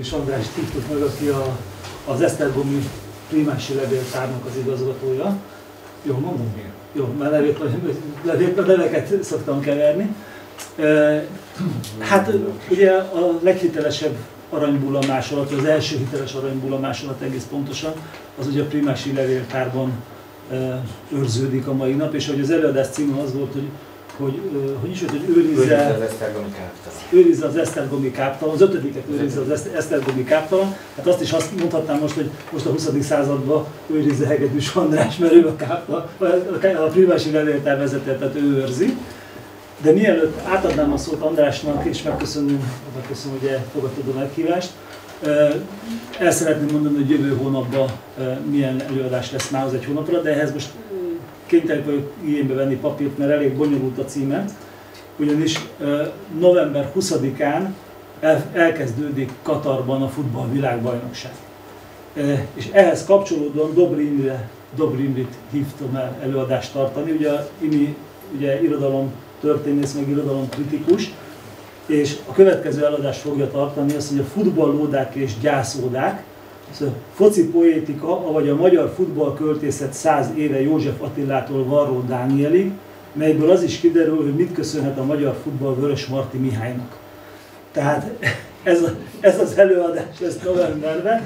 és András hívtuk meg, aki a, az Esztergomi primási levéltárnak az igazgatója. Jó, mondom? Igen. Jó, már levét, levél, leveket szoktam keverni. E, hát ugye a leghitelesebb aranybulla másolat, az első hiteles aranybulla másolat egész pontosan, az ugye a Prímási levéltárban e, őrződik a mai nap, és hogy az előadás címe az volt, hogy hogy, hogy is hogy őrizze, az Őrizze az esztergomi káptalan, az ötödiket őrizze az esztergomi káptalan. Hát azt is azt mondhatnám most, hogy most a 20. században őrizze Hegedűs András, mert ő a, kápta, a primási levéltárvezetet, tehát ő őrzi. De mielőtt átadnám a szót Andrásnak, és megköszönöm, megköszönöm hogy fogadtad a meghívást, el szeretném mondani, hogy jövő hónapban milyen előadás lesz már az egy hónapra, de ehhez most kénytelen vagyok igénybe venni papírt, mert elég bonyolult a címe, ugyanis november 20-án elkezdődik Katarban a futball világbajnokság. És ehhez kapcsolódóan Dobri Imre, hívtam el előadást tartani. Ugye Imi ugye irodalom történész, meg irodalom kritikus, és a következő előadást fogja tartani, azt mondja, futballódák és gyászódák, ez a foci poétika, vagy a magyar futballköltészet száz éve József Attilától Varró Dánielig, melyből az is kiderül, hogy mit köszönhet a magyar futball Vörös Marti Mihálynak. Tehát ez, a, ez az előadás lesz novemberben,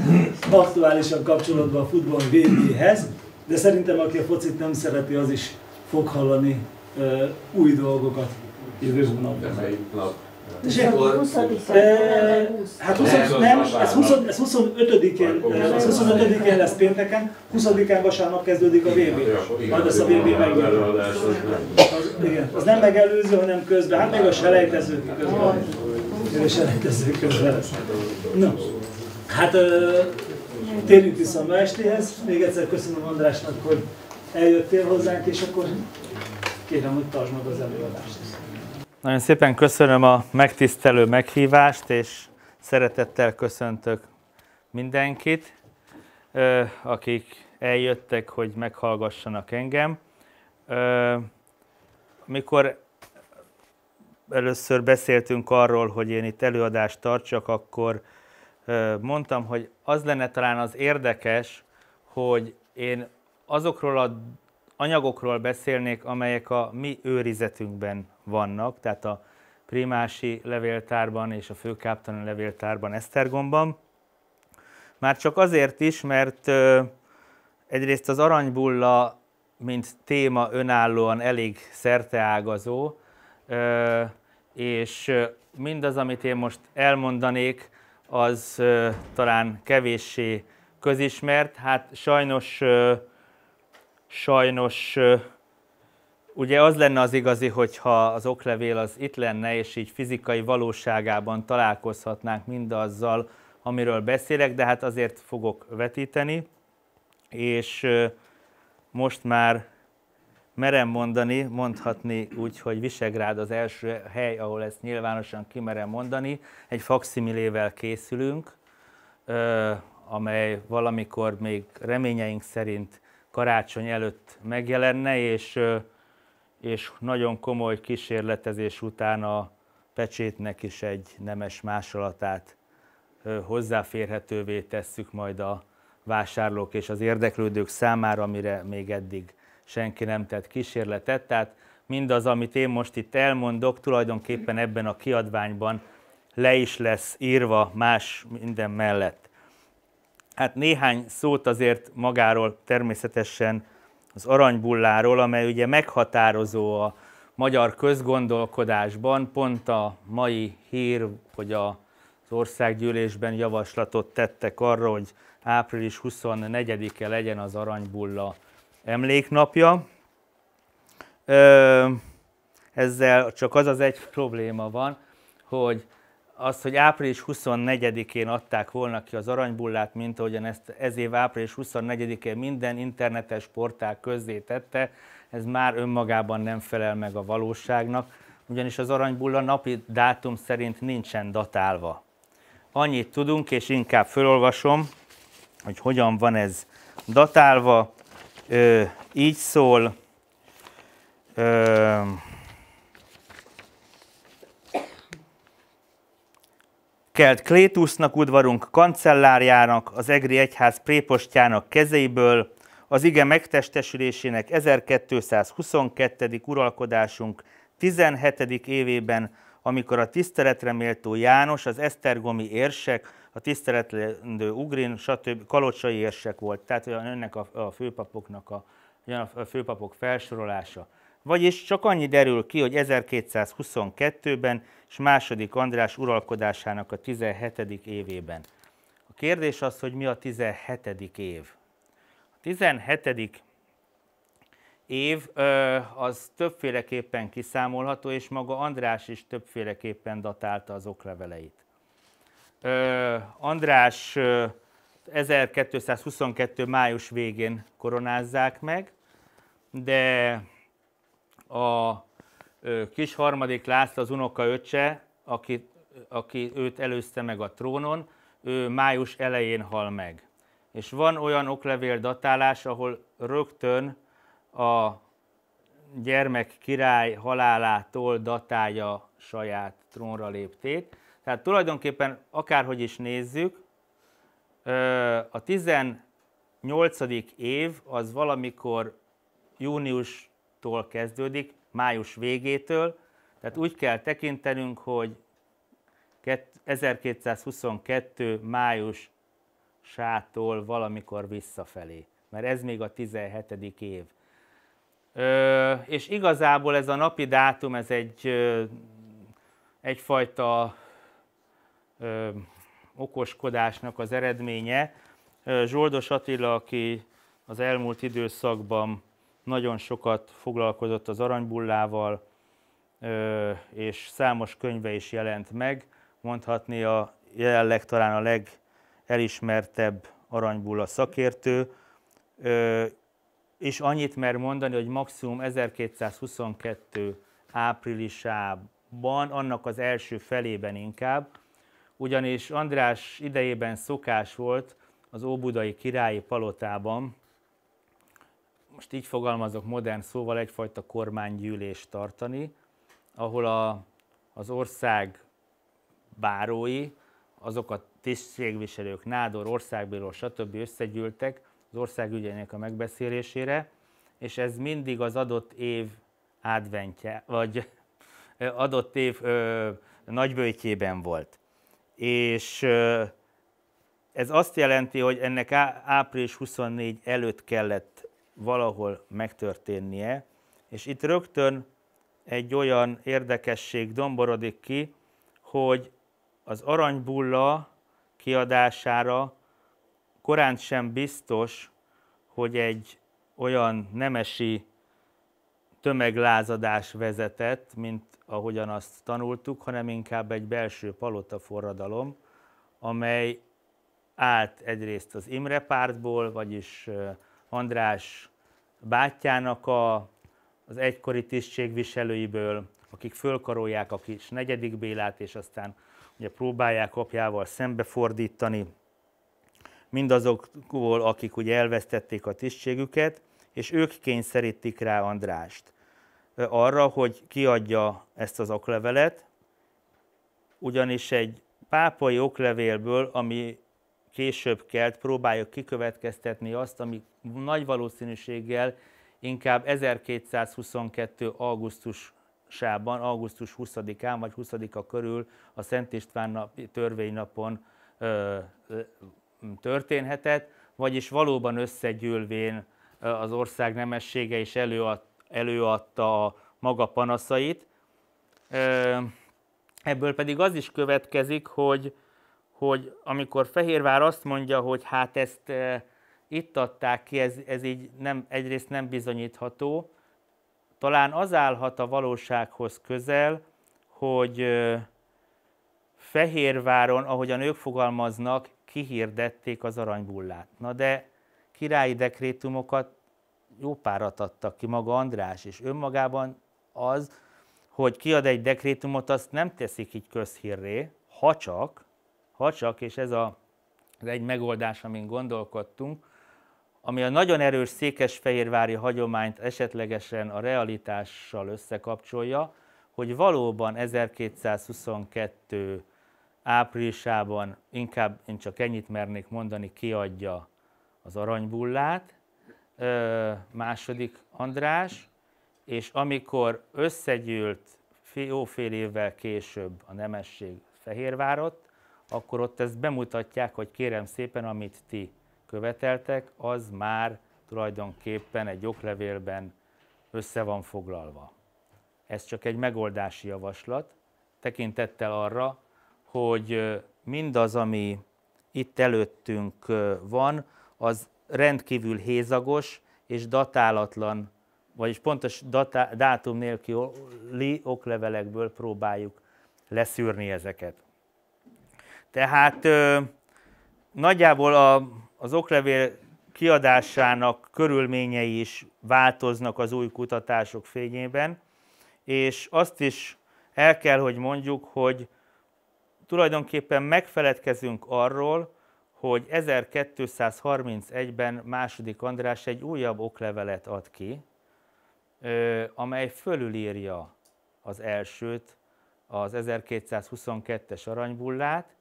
aktuálisan kapcsolatban a futball VB-hez, de szerintem aki a focit nem szereti, az is fog hallani uh, új dolgokat jövő hónapban hát 20, nem, ez, 20, 25-én, ez 25-én eh, lesz pénteken, 20-án vasárnap kezdődik a VB. Majd ezt a VB megjelölő. Az, igen, az nem megelőző, hanem közben. Hát meg a selejtező közben. A selejtező közben lesz. Na, hát térjünk vissza a ma estéhez. Még egyszer köszönöm Andrásnak, hogy eljöttél hozzánk, és akkor kérem, hogy tartsd meg az előadást. Nagyon szépen köszönöm a megtisztelő meghívást, és szeretettel köszöntök mindenkit, akik eljöttek, hogy meghallgassanak engem. Amikor először beszéltünk arról, hogy én itt előadást tartsak, akkor mondtam, hogy az lenne talán az érdekes, hogy én azokról a anyagokról beszélnék, amelyek a mi őrizetünkben vannak, tehát a primási levéltárban és a főkáptani levéltárban Esztergomban. Már csak azért is, mert egyrészt az aranybulla, mint téma önállóan elég szerteágazó, és mindaz, amit én most elmondanék, az talán kevéssé közismert. Hát sajnos sajnos ugye az lenne az igazi, hogyha az oklevél az itt lenne, és így fizikai valóságában találkozhatnánk mindazzal, amiről beszélek, de hát azért fogok vetíteni, és most már merem mondani, mondhatni úgy, hogy Visegrád az első hely, ahol ezt nyilvánosan kimerem mondani. Egy faximilével készülünk, amely valamikor még reményeink szerint karácsony előtt megjelenne, és, és nagyon komoly kísérletezés után a pecsétnek is egy nemes másolatát hozzáférhetővé tesszük majd a vásárlók és az érdeklődők számára, amire még eddig senki nem tett kísérletet. Tehát mindaz, amit én most itt elmondok, tulajdonképpen ebben a kiadványban le is lesz írva más minden mellett. Hát néhány szót azért magáról természetesen az aranybulláról, amely ugye meghatározó a magyar közgondolkodásban, pont a mai hír, hogy a az országgyűlésben javaslatot tettek arra, hogy április 24-e legyen az Aranybulla emléknapja. Ezzel csak az az egy probléma van, hogy az, hogy április 24-én adták volna ki az aranybullát, mint ahogyan ezt ez év április 24-én minden internetes portál tette, ez már önmagában nem felel meg a valóságnak, ugyanis az aranybulla napi dátum szerint nincsen datálva. Annyit tudunk, és inkább felolvasom, hogy hogyan van ez datálva. Ö, így szól. Ö, kelt Klétusznak udvarunk kancellárjának, az Egri Egyház prépostjának kezeiből, az ige megtestesülésének 1222. uralkodásunk 17. évében, amikor a tiszteletre méltó János, az esztergomi érsek, a tiszteletlendő Ugrin, stb. kalocsai érsek volt, tehát olyan önnek a, a főpapoknak a, a főpapok felsorolása. Vagyis csak annyi derül ki, hogy 1222-ben és második András uralkodásának a 17. évében. A kérdés az, hogy mi a 17. év. A 17. év az többféleképpen kiszámolható, és maga András is többféleképpen datálta az okleveleit. András 1222. május végén koronázzák meg, de a kis harmadik László az unoka öccse, aki, aki őt előzte meg a trónon, ő május elején hal meg. És van olyan oklevél datálás, ahol rögtön a gyermek király halálától datálja saját trónra léptét. Tehát tulajdonképpen akárhogy is nézzük, a 18. év az valamikor június tól kezdődik, május végétől, tehát úgy kell tekintenünk, hogy 1222. május sától valamikor visszafelé, mert ez még a 17. év. Ö, és igazából ez a napi dátum, ez egy ö, egyfajta ö, okoskodásnak az eredménye. Zsoldos Attila, aki az elmúlt időszakban nagyon sokat foglalkozott az aranybullával, és számos könyve is jelent meg. Mondhatni a jelenleg talán a legelismertebb aranybulla szakértő, és annyit mer mondani, hogy maximum 1222 áprilisában, annak az első felében inkább, ugyanis András idejében szokás volt az Óbudai Királyi Palotában most így fogalmazok modern szóval, egyfajta kormánygyűlést tartani, ahol a, az ország bárói, azok a tisztségviselők, nádor, országbíró, stb. összegyűltek az ország ügyeinek a megbeszélésére, és ez mindig az adott év adventje, vagy adott év ö, nagybőjtjében volt. És ö, ez azt jelenti, hogy ennek április 24 előtt kellett valahol megtörténnie, és itt rögtön egy olyan érdekesség domborodik ki, hogy az aranybulla kiadására korán sem biztos, hogy egy olyan nemesi tömeglázadás vezetett, mint ahogyan azt tanultuk, hanem inkább egy belső palota forradalom, amely állt egyrészt az Imre pártból, vagyis András bátyjának a, az egykori tisztségviselőiből, akik fölkarolják a kis negyedik Bélát, és aztán ugye próbálják apjával szembefordítani mindazokból, akik ugye elvesztették a tisztségüket, és ők kényszerítik rá Andrást arra, hogy kiadja ezt az oklevelet, ugyanis egy pápai oklevélből, ami később kelt, próbáljuk kikövetkeztetni azt, ami nagy valószínűséggel inkább 1222. augusztusában, augusztus 20-án vagy 20-a körül a Szent István napi törvénynapon ö, ö, történhetett, vagyis valóban összegyűlvén az ország nemessége is előad, előadta a maga panaszait. Ebből pedig az is következik, hogy, hogy amikor Fehérvár azt mondja, hogy hát ezt itt adták ki, ez, ez így nem, egyrészt nem bizonyítható. Talán az állhat a valósághoz közel, hogy Fehérváron, ahogy a nők fogalmaznak, kihirdették az aranybullát. Na de királyi dekrétumokat jó párat adtak ki maga András, és önmagában az, hogy kiad egy dekrétumot, azt nem teszik így közhírré, ha csak, ha csak, és ez a, az egy megoldás, amin gondolkodtunk, ami a nagyon erős székesfehérvári hagyományt esetlegesen a realitással összekapcsolja, hogy valóban 1222 áprilisában, inkább én csak ennyit mernék mondani, kiadja az aranybullát, második András, és amikor összegyűlt jó fél évvel később a nemesség Fehérvárot, akkor ott ezt bemutatják, hogy kérem szépen, amit ti követeltek, az már tulajdonképpen egy oklevélben össze van foglalva. Ez csak egy megoldási javaslat, tekintettel arra, hogy mindaz, ami itt előttünk van, az rendkívül hézagos és datálatlan, vagyis pontos datá, dátum nélküli oklevelekből próbáljuk leszűrni ezeket. Tehát Nagyjából a, az oklevél kiadásának körülményei is változnak az új kutatások fényében, és azt is el kell, hogy mondjuk, hogy tulajdonképpen megfeledkezünk arról, hogy 1231-ben második András egy újabb oklevelet ad ki, amely fölülírja az elsőt, az 1222-es aranybullát,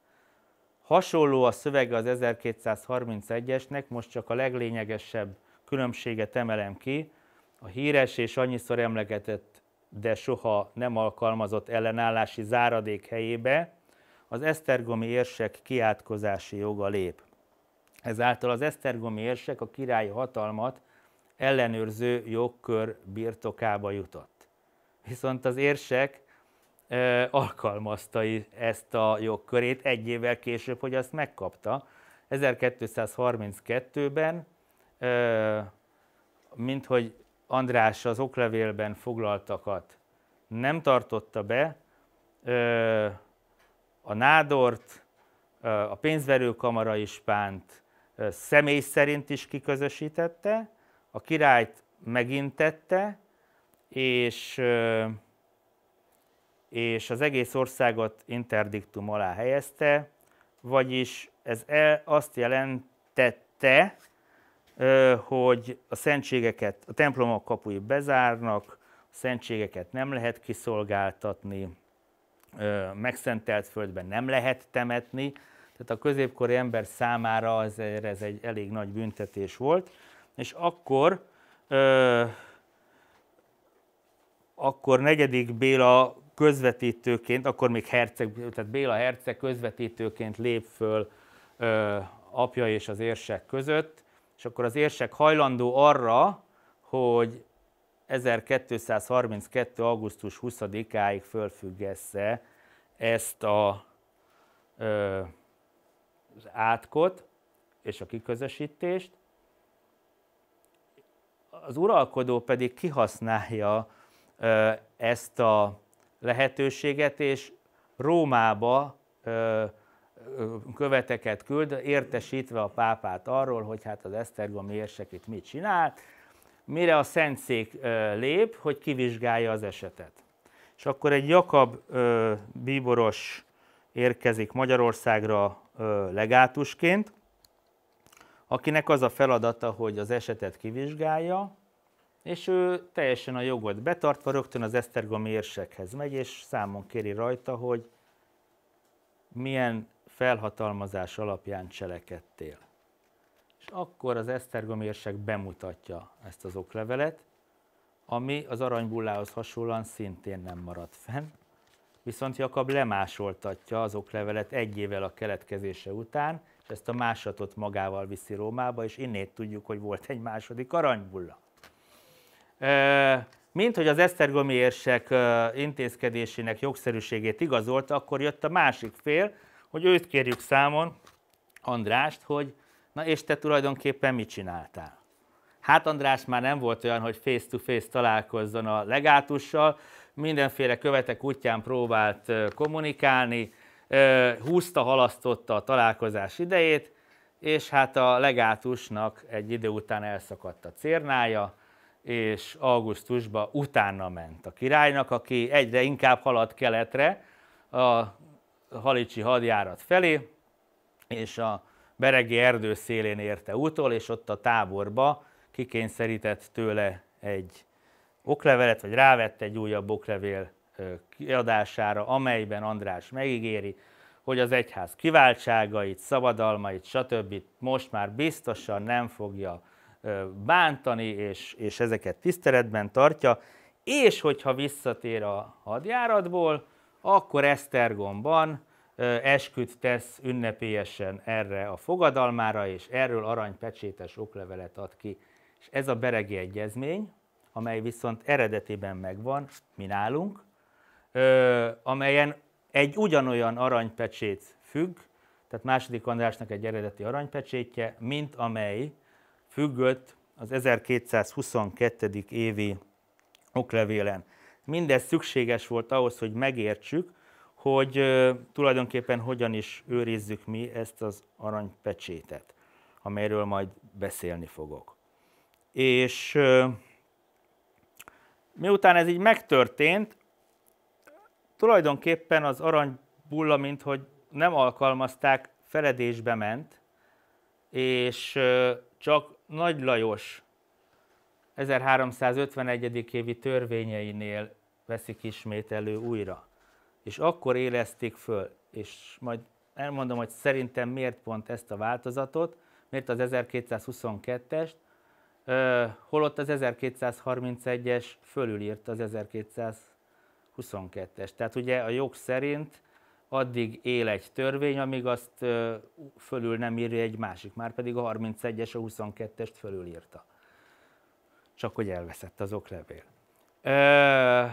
Hasonló a szövege az 1231-esnek, most csak a leglényegesebb különbséget emelem ki. A híres és annyiszor emlegetett, de soha nem alkalmazott ellenállási záradék helyébe az esztergomi érsek kiátkozási joga lép. Ezáltal az esztergomi érsek a királyi hatalmat ellenőrző jogkör birtokába jutott. Viszont az érsek alkalmazta ezt a jogkörét egy évvel később, hogy azt megkapta. 1232-ben, mint hogy András az oklevélben foglaltakat nem tartotta be, a nádort, a pénzverőkamara ispánt személy szerint is kiközösítette, a királyt megintette, és és az egész országot interdiktum alá helyezte, vagyis ez el azt jelentette, hogy a szentségeket, a templomok kapui bezárnak, a szentségeket nem lehet kiszolgáltatni, megszentelt földben nem lehet temetni, tehát a középkori ember számára az, ez egy elég nagy büntetés volt, és akkor, akkor negyedik Béla közvetítőként, akkor még herceg, tehát Béla herceg közvetítőként lép föl ö, apja és az érsek között, és akkor az érsek hajlandó arra, hogy 1232. augusztus 20-áig fölfüggesse ezt a, ö, az átkot és a kiközösítést. Az uralkodó pedig kihasználja ö, ezt a lehetőséget, és Rómába ö, ö, követeket küld, értesítve a pápát arról, hogy hát az esztergomi érsek itt mit csinált, mire a szentszék ö, lép, hogy kivizsgálja az esetet. És akkor egy Jakab ö, bíboros érkezik Magyarországra ö, legátusként, akinek az a feladata, hogy az esetet kivizsgálja, és ő teljesen a jogot betartva rögtön az Esztergomi érsekhez megy, és számon kéri rajta, hogy milyen felhatalmazás alapján cselekedtél. És akkor az Esztergomi érsek bemutatja ezt az oklevelet, ami az aranybullához hasonlóan szintén nem maradt fenn, viszont Jakab lemásoltatja az oklevelet egy évvel a keletkezése után, és ezt a másatot magával viszi Rómába, és innét tudjuk, hogy volt egy második aranybulla mint hogy az esztergomi érsek intézkedésének jogszerűségét igazolta, akkor jött a másik fél, hogy őt kérjük számon, Andrást, hogy na és te tulajdonképpen mit csináltál? Hát András már nem volt olyan, hogy face-to-face találkozzon a legátussal, mindenféle követek útján próbált kommunikálni, húzta, halasztotta a találkozás idejét, és hát a legátusnak egy idő után elszakadt a cérnája, és augusztusba utána ment a királynak, aki egyre inkább haladt keletre a halicsi hadjárat felé, és a beregi erdő szélén érte útól, és ott a táborba kikényszerített tőle egy oklevelet, vagy rávette egy újabb oklevél kiadására, amelyben András megígéri, hogy az egyház kiváltságait, szabadalmait, stb. most már biztosan nem fogja bántani, és, és ezeket tiszteletben tartja, és hogyha visszatér a hadjáratból, akkor Esztergomban esküt tesz ünnepélyesen erre a fogadalmára, és erről aranypecsétes oklevelet ad ki. És ez a beregi egyezmény, amely viszont eredetében megvan, mi nálunk, amelyen egy ugyanolyan aranypecsét függ, tehát második Andrásnak egy eredeti aranypecsétje, mint amely függött az 1222. évi oklevélen. Mindez szükséges volt ahhoz, hogy megértsük, hogy tulajdonképpen hogyan is őrizzük mi ezt az aranypecsétet, amelyről majd beszélni fogok. És miután ez így megtörtént, tulajdonképpen az aranybulla, mint hogy nem alkalmazták, feledésbe ment, és csak nagy Lajos 1351. évi törvényeinél veszik ismét elő újra. És akkor élezték föl, és majd elmondom, hogy szerintem miért pont ezt a változatot, miért az 1222-est, holott az 1231-es fölülírt az 1222-es. Tehát ugye a jog szerint addig él egy törvény, amíg azt fölül nem írja egy másik, már pedig a 31-es, a 22-est fölülírta. Csak hogy elveszett az oklevél. Ö,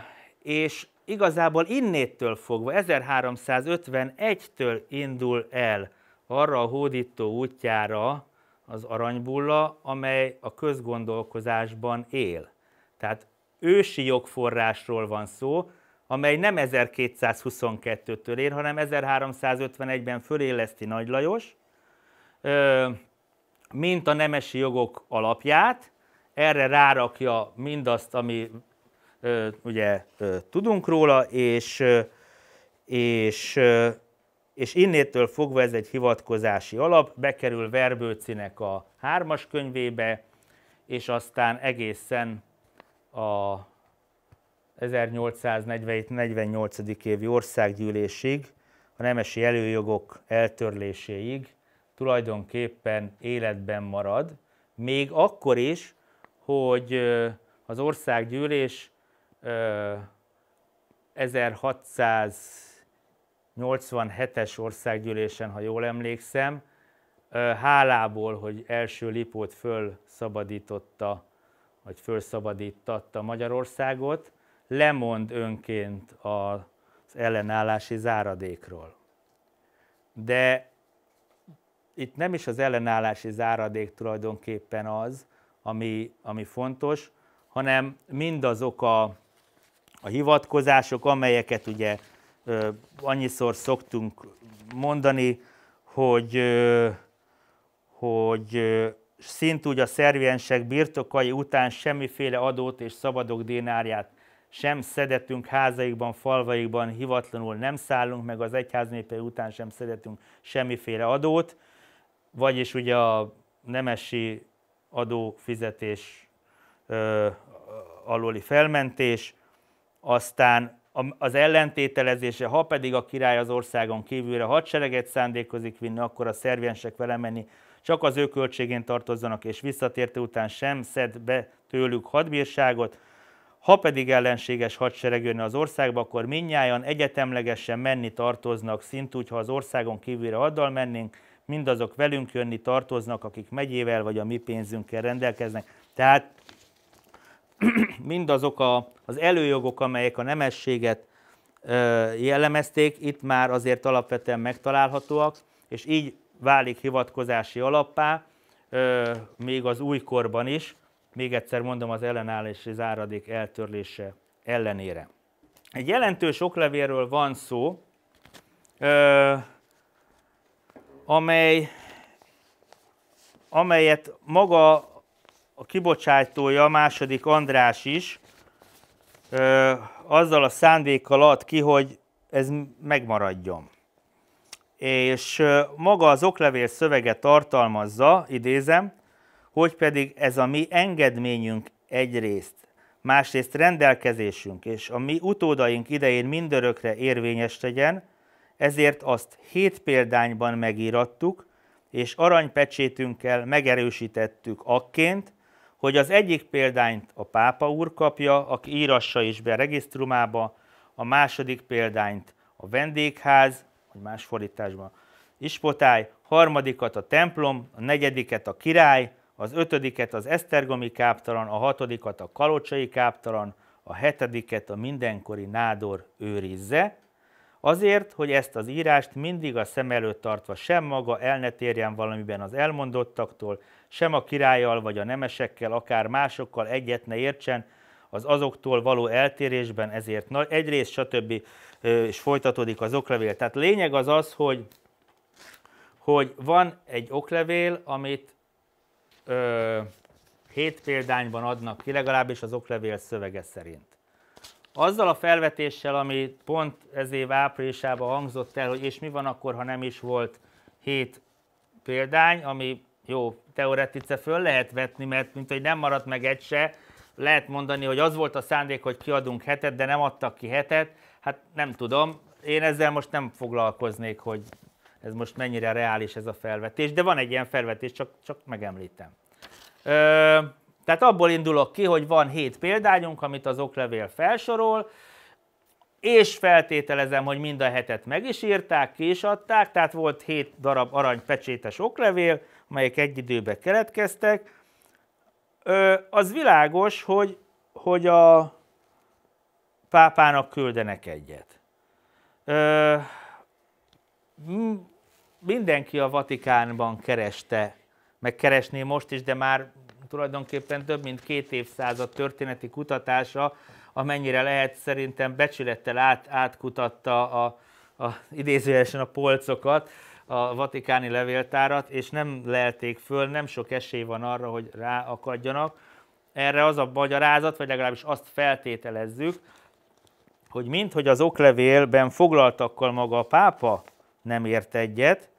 és igazából innétől fogva, 1351-től indul el arra a hódító útjára az aranybulla, amely a közgondolkozásban él. Tehát ősi jogforrásról van szó, amely nem 1222-től ér, hanem 1351-ben föléleszti Nagy Lajos, mint a nemesi jogok alapját, erre rárakja mindazt, ami ugye tudunk róla, és, és, és innétől fogva ez egy hivatkozási alap, bekerül Verbőcinek a hármas könyvébe, és aztán egészen a 1847-48. évi országgyűlésig, a nemesi előjogok eltörléséig tulajdonképpen életben marad, még akkor is, hogy az országgyűlés 1687-es országgyűlésen, ha jól emlékszem, hálából, hogy első Lipót fölszabadította, vagy fölszabadítatta Magyarországot, lemond önként az ellenállási záradékról. De itt nem is az ellenállási záradék tulajdonképpen az, ami, ami fontos, hanem mindazok a, a hivatkozások, amelyeket ugye ö, annyiszor szoktunk mondani, hogy, ö, hogy ö, szintúgy a szerviensek birtokai után semmiféle adót és szabadok dénárját sem szedetünk házaikban, falvaikban, hivatlanul nem szállunk, meg az egyház népe után sem szedetünk semmiféle adót, vagyis ugye a nemesi adófizetés ö, alóli felmentés, aztán az ellentételezése, ha pedig a király az országon kívülre hadsereget szándékozik vinni, akkor a szerviensek vele menni csak az ő költségén tartozzanak, és visszatérte után sem szed be tőlük hadbírságot, ha pedig ellenséges hadsereg jönne az országba, akkor minnyáján egyetemlegesen menni tartoznak, szintúgy, ha az országon kívülre addal mennénk, mindazok velünk jönni tartoznak, akik megyével vagy a mi pénzünkkel rendelkeznek. Tehát mindazok a, az előjogok, amelyek a nemességet ö, jellemezték, itt már azért alapvetően megtalálhatóak, és így válik hivatkozási alappá, ö, még az újkorban is, még egyszer mondom, az ellenállási záradék eltörlése ellenére. Egy jelentős oklevéről van szó, amely, amelyet maga a kibocsátója, második András is, azzal a szándékkal ad ki, hogy ez megmaradjon. És maga az oklevél szövege tartalmazza, idézem, hogy pedig ez a mi engedményünk egyrészt, másrészt rendelkezésünk, és a mi utódaink idején mindörökre érvényes legyen, ezért azt hét példányban megírattuk, és aranypecsétünkkel megerősítettük akként, hogy az egyik példányt a pápa úr kapja, aki írassa is be a regisztrumába, a második példányt a vendégház, vagy más fordításban ispotály, harmadikat a templom, a negyediket a király, az ötödiket az esztergomi káptalan, a hatodikat a kalocsai káptalan, a hetediket a mindenkori nádor őrizze, azért, hogy ezt az írást mindig a szem előtt tartva sem maga el ne térjen valamiben az elmondottaktól, sem a királlyal vagy a nemesekkel, akár másokkal egyet ne értsen, az azoktól való eltérésben ezért na, egyrészt, stb. és folytatódik az oklevél. Tehát lényeg az az, hogy, hogy van egy oklevél, amit ö, hét példányban adnak ki, legalábbis az oklevél szövege szerint. Azzal a felvetéssel, ami pont ez év áprilisában hangzott el, hogy és mi van akkor, ha nem is volt 7 példány, ami jó, teoretice föl lehet vetni, mert mint hogy nem maradt meg egy se, lehet mondani, hogy az volt a szándék, hogy kiadunk hetet, de nem adtak ki hetet, hát nem tudom, én ezzel most nem foglalkoznék, hogy ez most mennyire reális ez a felvetés, de van egy ilyen felvetés, csak, csak megemlítem. Ö, tehát abból indulok ki, hogy van hét példányunk, amit az oklevél felsorol, és feltételezem, hogy mind a hetet meg is írták, ki is adták, tehát volt hét darab aranypecsétes oklevél, amelyek egy időben keletkeztek. Ö, az világos, hogy, hogy a pápának küldenek egyet. Ö, mindenki a Vatikánban kereste, meg keresné most is, de már tulajdonképpen több mint két évszázad történeti kutatása, amennyire lehet szerintem becsülettel át, átkutatta a, a, idézőjesen a polcokat, a vatikáni levéltárat, és nem lelték föl, nem sok esély van arra, hogy ráakadjanak. Erre az a magyarázat, vagy legalábbis azt feltételezzük, hogy minthogy az oklevélben foglaltakkal maga a pápa nem ért egyet,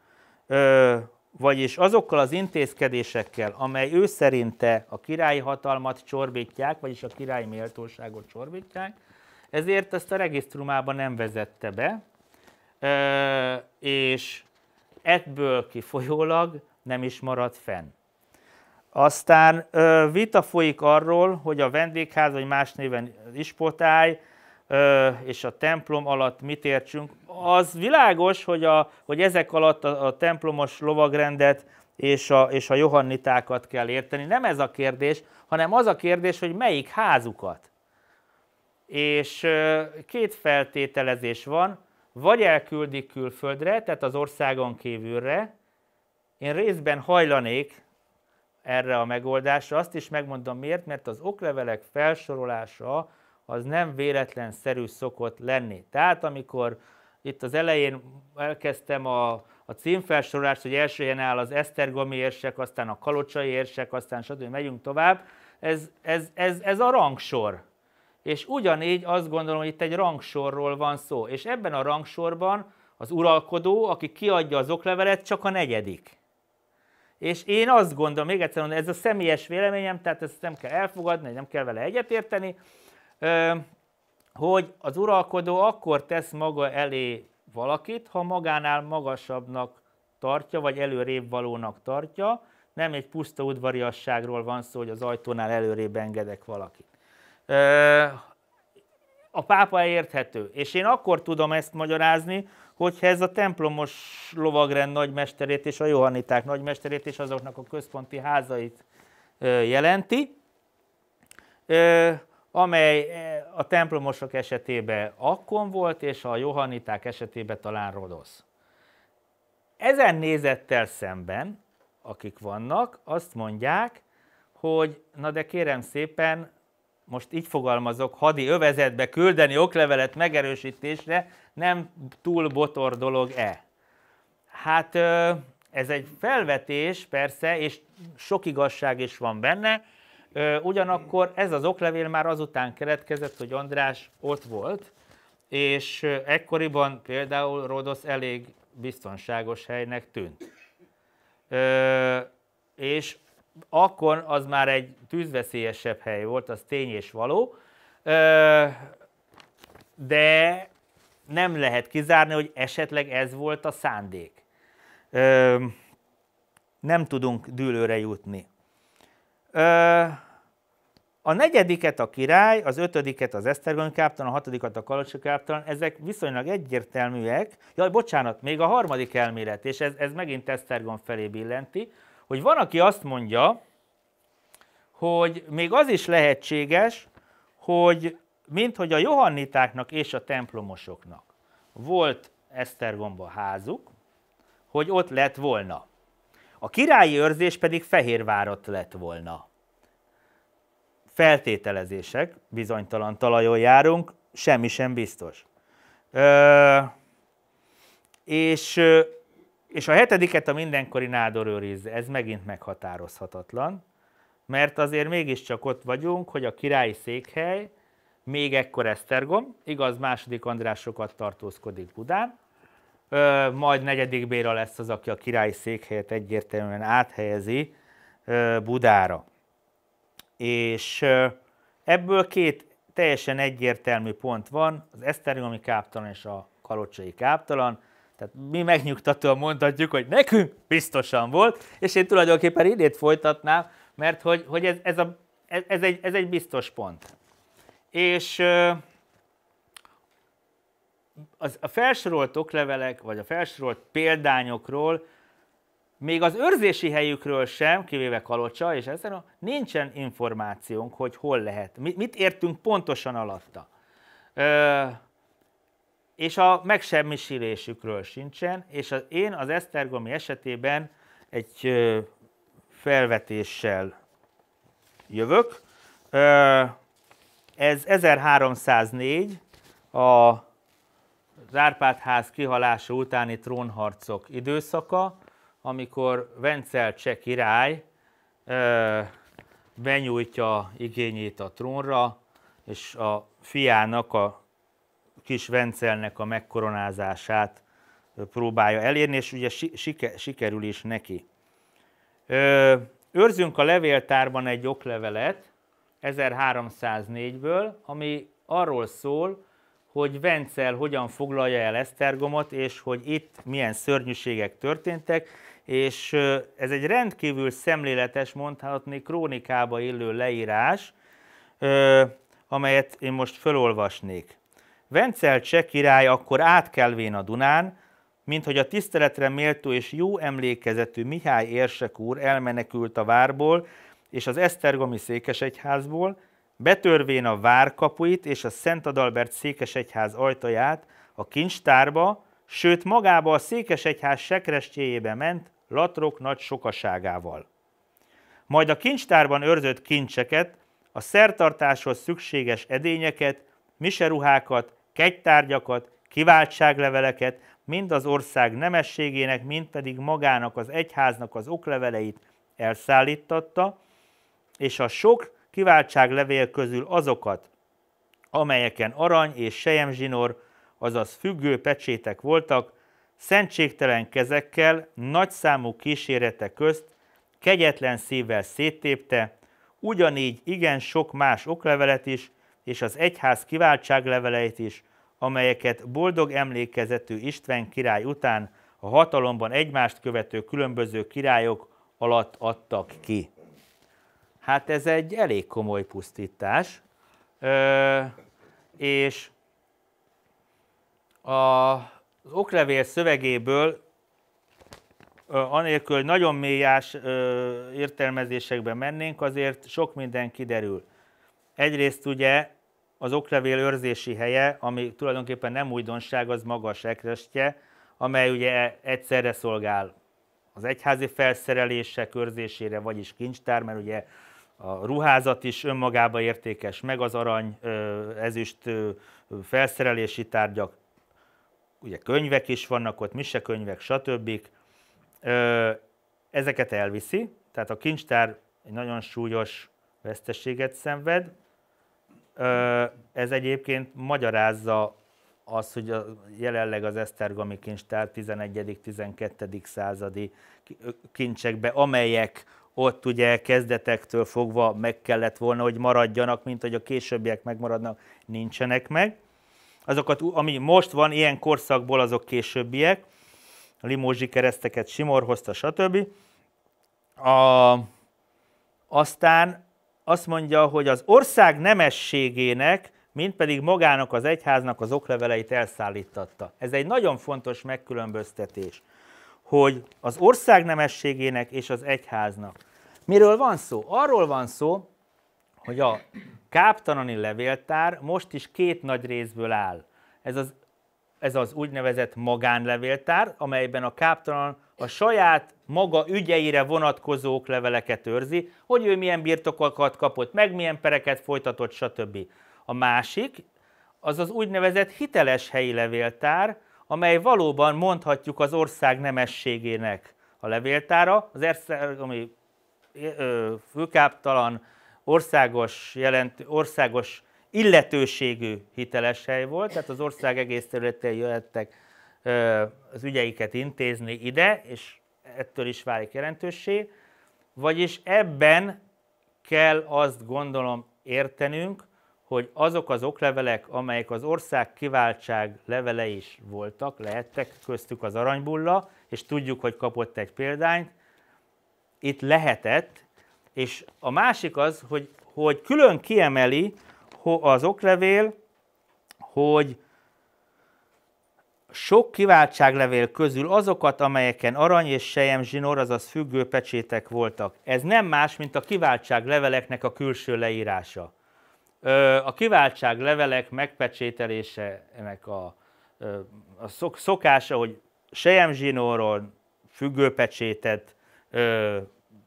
vagyis azokkal az intézkedésekkel, amely ő szerinte a királyi hatalmat csorbítják, vagyis a királyi méltóságot csorbítják, ezért ezt a regisztrumában nem vezette be, és ebből kifolyólag nem is marad fenn. Aztán vita folyik arról, hogy a vendégház, vagy más néven ispotály és a templom alatt mit értsünk. Az világos, hogy, a, hogy ezek alatt a, a templomos lovagrendet és a, és a johannitákat kell érteni. Nem ez a kérdés, hanem az a kérdés, hogy melyik házukat. És két feltételezés van, vagy elküldik külföldre, tehát az országon kívülre. Én részben hajlanék erre a megoldásra, azt is megmondom miért, mert az oklevelek felsorolása az nem véletlenszerű szokott lenni. Tehát amikor itt az elején elkezdtem a, a címfelsorást, hogy első helyen áll az esztergomi érsek, aztán a kalocsai érsek, aztán stb. megyünk tovább, ez, ez, ez, ez a rangsor. És ugyanígy azt gondolom, hogy itt egy rangsorról van szó. És ebben a rangsorban az uralkodó, aki kiadja az oklevelet, csak a negyedik. És én azt gondolom, még egyszer mondom, ez a személyes véleményem, tehát ezt nem kell elfogadni, nem kell vele egyetérteni, hogy az uralkodó akkor tesz maga elé valakit, ha magánál magasabbnak tartja, vagy előrébb valónak tartja, nem egy puszta udvariasságról van szó, hogy az ajtónál előrébb engedek valakit. A pápa érthető, és én akkor tudom ezt magyarázni, hogyha ez a templomos lovagrend nagymesterét és a johanniták nagymesterét és azoknak a központi házait jelenti amely eh, a templomosok esetében Akkon volt, és a johanniták esetében talán Rodosz. Ezen nézettel szemben, akik vannak, azt mondják, hogy na de kérem szépen, most így fogalmazok, hadi övezetbe küldeni oklevelet megerősítésre nem túl botor dolog-e? Hát ez egy felvetés persze, és sok igazság is van benne, Ugyanakkor ez az oklevél már azután keletkezett, hogy András ott volt, és ekkoriban például Rodosz elég biztonságos helynek tűnt. és akkor az már egy tűzveszélyesebb hely volt, az tény és való, de nem lehet kizárni, hogy esetleg ez volt a szándék. nem tudunk dűlőre jutni. A negyediket a király, az ötödiket az Esztergony káptalan, a hatodikat a Kalocsi káptalan, ezek viszonylag egyértelműek. Jaj, bocsánat, még a harmadik elmélet, és ez, ez megint Esztergom felé billenti, hogy van, aki azt mondja, hogy még az is lehetséges, hogy mint hogy a johannitáknak és a templomosoknak volt Esztergomba házuk, hogy ott lett volna. A királyi őrzés pedig Fehérvárat lett volna. Feltételezések, bizonytalan talajon járunk, semmi sem biztos. Ö, és, és a hetediket a mindenkori nádor őrizze, ez megint meghatározhatatlan, mert azért mégiscsak ott vagyunk, hogy a királyi székhely, még ekkor Esztergom, igaz, második András sokat tartózkodik Budán, majd negyedik béra lesz az, aki a királyi székhelyet egyértelműen áthelyezi Budára. És ebből két teljesen egyértelmű pont van, az esztergomi káptalan és a kalocsai káptalan, tehát mi megnyugtatóan mondhatjuk, hogy nekünk biztosan volt, és én tulajdonképpen idét folytatnám, mert hogy, hogy ez, ez, a, ez, egy, ez egy biztos pont. És az, a felsorolt oklevelek, vagy a felsorolt példányokról, még az őrzési helyükről sem, kivéve Kalocsa, és ezen nincsen információnk, hogy hol lehet. Mit, mit értünk pontosan alatta? Ö, és a megsemmisülésükről sincsen, és az, én az Esztergomi esetében egy ö, felvetéssel jövök. Ö, ez 1304, a az Árpád-ház kihalása utáni trónharcok időszaka, amikor Vencel cseh király ö, benyújtja igényét a trónra, és a fiának, a kis Vencelnek a megkoronázását próbálja elérni, és ugye sike, sikerül is neki. Ö, őrzünk a levéltárban egy oklevelet 1304-ből, ami arról szól, hogy Vencel hogyan foglalja el Esztergomot, és hogy itt milyen szörnyűségek történtek, és ez egy rendkívül szemléletes, mondhatni krónikába illő leírás, amelyet én most felolvasnék. Vencel cseh király akkor átkelvén a Dunán, mint hogy a tiszteletre méltó és jó emlékezetű Mihály érsek úr elmenekült a várból és az Esztergomi székesegyházból, betörvén a várkapuit és a Szent Adalbert székesegyház ajtaját a kincstárba, sőt magába a székesegyház sekrestjéjébe ment latrok nagy sokaságával. Majd a kincstárban őrzött kincseket, a szertartáshoz szükséges edényeket, miseruhákat, kegytárgyakat, kiváltságleveleket, mind az ország nemességének, mind pedig magának az egyháznak az okleveleit elszállítatta, és a sok kiváltságlevél közül azokat, amelyeken arany és sejemzsinór, azaz függő pecsétek voltak, szentségtelen kezekkel, nagyszámú kísérete közt, kegyetlen szívvel széttépte, ugyanígy igen sok más oklevelet is, és az egyház kiváltságleveleit is, amelyeket boldog emlékezetű István király után a hatalomban egymást követő különböző királyok alatt adtak ki hát ez egy elég komoly pusztítás, ö, és a, az oklevél szövegéből ö, anélkül, hogy nagyon mélyás ö, értelmezésekbe mennénk, azért sok minden kiderül. Egyrészt ugye az oklevél őrzési helye, ami tulajdonképpen nem újdonság, az maga a sekrestje, amely ugye egyszerre szolgál az egyházi felszerelések őrzésére, vagyis kincstár, mert ugye a ruházat is önmagába értékes, meg az arany, ezüst felszerelési tárgyak, ugye könyvek is vannak ott, könyvek, stb. Ezeket elviszi, tehát a kincstár egy nagyon súlyos veszteséget szenved. Ez egyébként magyarázza az, hogy jelenleg az Esztergomi kincstár 11.-12. századi kincsekbe, amelyek ott ugye kezdetektől fogva meg kellett volna, hogy maradjanak, mint hogy a későbbiek megmaradnak, nincsenek meg. Azokat, ami most van ilyen korszakból, azok későbbiek. A limózsi kereszteket Simor hozta, stb. A, aztán azt mondja, hogy az ország nemességének, mint pedig magának az egyháznak az okleveleit elszállítatta. Ez egy nagyon fontos megkülönböztetés hogy az ország nemességének és az egyháznak. Miről van szó? Arról van szó, hogy a káptanani levéltár most is két nagy részből áll. Ez az, ez az úgynevezett magánlevéltár, amelyben a káptalan a saját maga ügyeire vonatkozó leveleket őrzi, hogy ő milyen birtokokat kapott, meg milyen pereket folytatott, stb. A másik, az az úgynevezett hiteles helyi levéltár, amely valóban mondhatjuk az ország nemességének a levéltára, az ország, ami főkáptalan országos, jelent, országos illetőségű hiteles hely volt, tehát az ország egész területén jöhettek az ügyeiket intézni ide, és ettől is válik jelentőssé. Vagyis ebben kell azt gondolom értenünk, hogy azok az oklevelek, amelyek az ország kiváltság levele is voltak, lehettek, köztük az aranybulla, és tudjuk, hogy kapott egy példányt, itt lehetett, és a másik az, hogy, hogy külön kiemeli az oklevél, hogy sok kiváltságlevél közül azokat, amelyeken arany és sejem zsinór, azaz függő pecsétek voltak. Ez nem más, mint a kiváltságleveleknek a külső leírása. A kiváltság levelek megpecsételésének a, a szok, szokása, hogy függő függőpecsétet,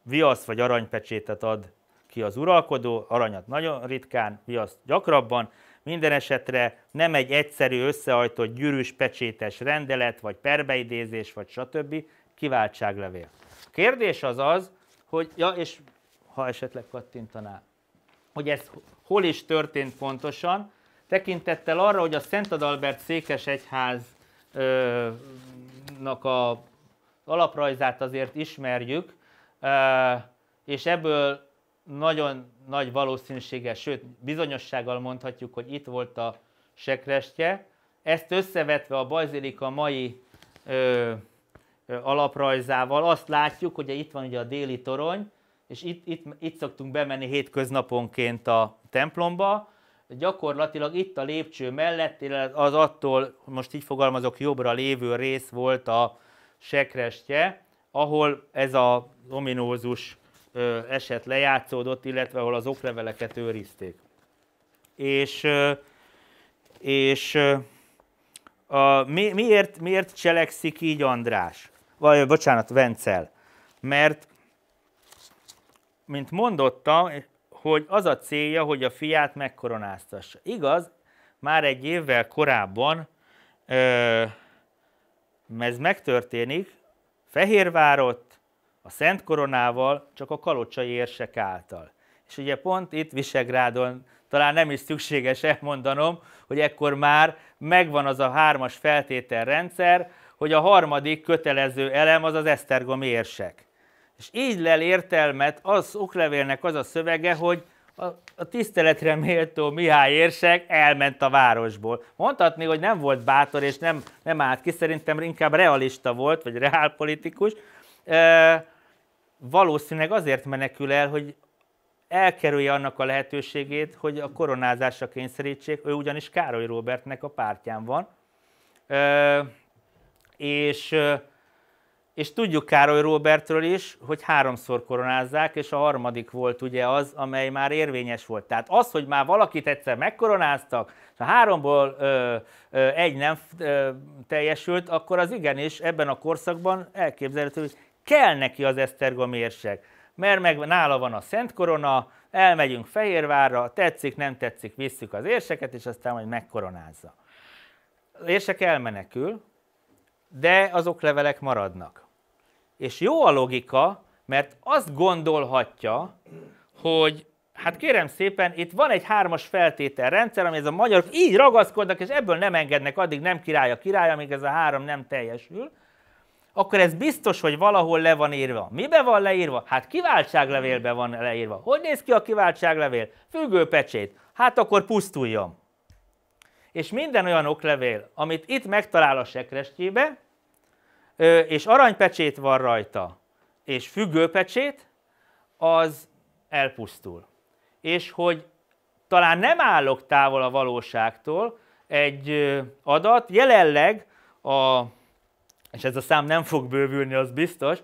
viasz vagy aranypecsétet ad ki az uralkodó, aranyat nagyon ritkán, viaszt gyakrabban, minden esetre nem egy egyszerű összehajtott gyűrűs pecsétes rendelet, vagy perbeidézés, vagy stb. kiváltságlevél. Kérdés az az, hogy, ja, és ha esetleg kattintaná, hogy ez hol is történt pontosan, tekintettel arra, hogy a Szent Adalbert székes Egyháznak a alaprajzát azért ismerjük, és ebből nagyon nagy valószínűséggel, sőt bizonyossággal mondhatjuk, hogy itt volt a sekrestje. Ezt összevetve a bazilika mai ö, ö, alaprajzával azt látjuk, hogy itt van ugye a déli torony, és itt, itt, itt szoktunk bemenni hétköznaponként a templomba, gyakorlatilag itt a lépcső mellett, az attól, most így fogalmazok, jobbra lévő rész volt a sekrestje, ahol ez a ominózus eset lejátszódott, illetve ahol az okleveleket őrizték. És, és a, mi, miért, miért cselekszik így András? Vagy, bocsánat, Vencel. Mert mint mondotta, hogy az a célja, hogy a fiát megkoronáztassa. Igaz, már egy évvel korábban ö, ez megtörténik, Fehérvárott, a Szent Koronával, csak a kalocsai érsek által. És ugye pont itt Visegrádon talán nem is szükséges elmondanom, hogy ekkor már megvan az a hármas feltételrendszer, hogy a harmadik kötelező elem az az esztergomi érsek. És így lel értelmet az oklevélnek az a szövege, hogy a, a tiszteletre méltó Mihály érsek elment a városból. Mondhatni, hogy nem volt bátor és nem, nem állt ki, szerintem inkább realista volt, vagy reálpolitikus. E, valószínűleg azért menekül el, hogy elkerülje annak a lehetőségét, hogy a koronázásra kényszerítsék, ő ugyanis Károly Robertnek a pártján van. E, és és tudjuk Károly Robertről is, hogy háromszor koronázzák, és a harmadik volt ugye az, amely már érvényes volt. Tehát az, hogy már valakit egyszer megkoronáztak, és a háromból ö, ö, egy nem ö, teljesült, akkor az igenis ebben a korszakban elképzelhető, hogy kell neki az Esztergom érsek. Mert meg nála van a Szent Korona, elmegyünk Fehérvárra, tetszik, nem tetszik, visszük az érseket, és aztán majd megkoronázza. Az érsek elmenekül, de azok levelek maradnak és jó a logika, mert azt gondolhatja, hogy hát kérem szépen, itt van egy hármas rendszer, ami ez a magyarok így ragaszkodnak, és ebből nem engednek, addig nem király a király, amíg ez a három nem teljesül, akkor ez biztos, hogy valahol le van írva. Mibe van leírva? Hát kiváltságlevélbe van leírva. Hogy néz ki a kiváltságlevél? Függőpecsét. Hát akkor pusztuljon. És minden olyan oklevél, amit itt megtalál a sekrestjébe, és aranypecsét van rajta, és függőpecsét, az elpusztul. És hogy talán nem állok távol a valóságtól, egy adat jelenleg a, és ez a szám nem fog bővülni, az biztos,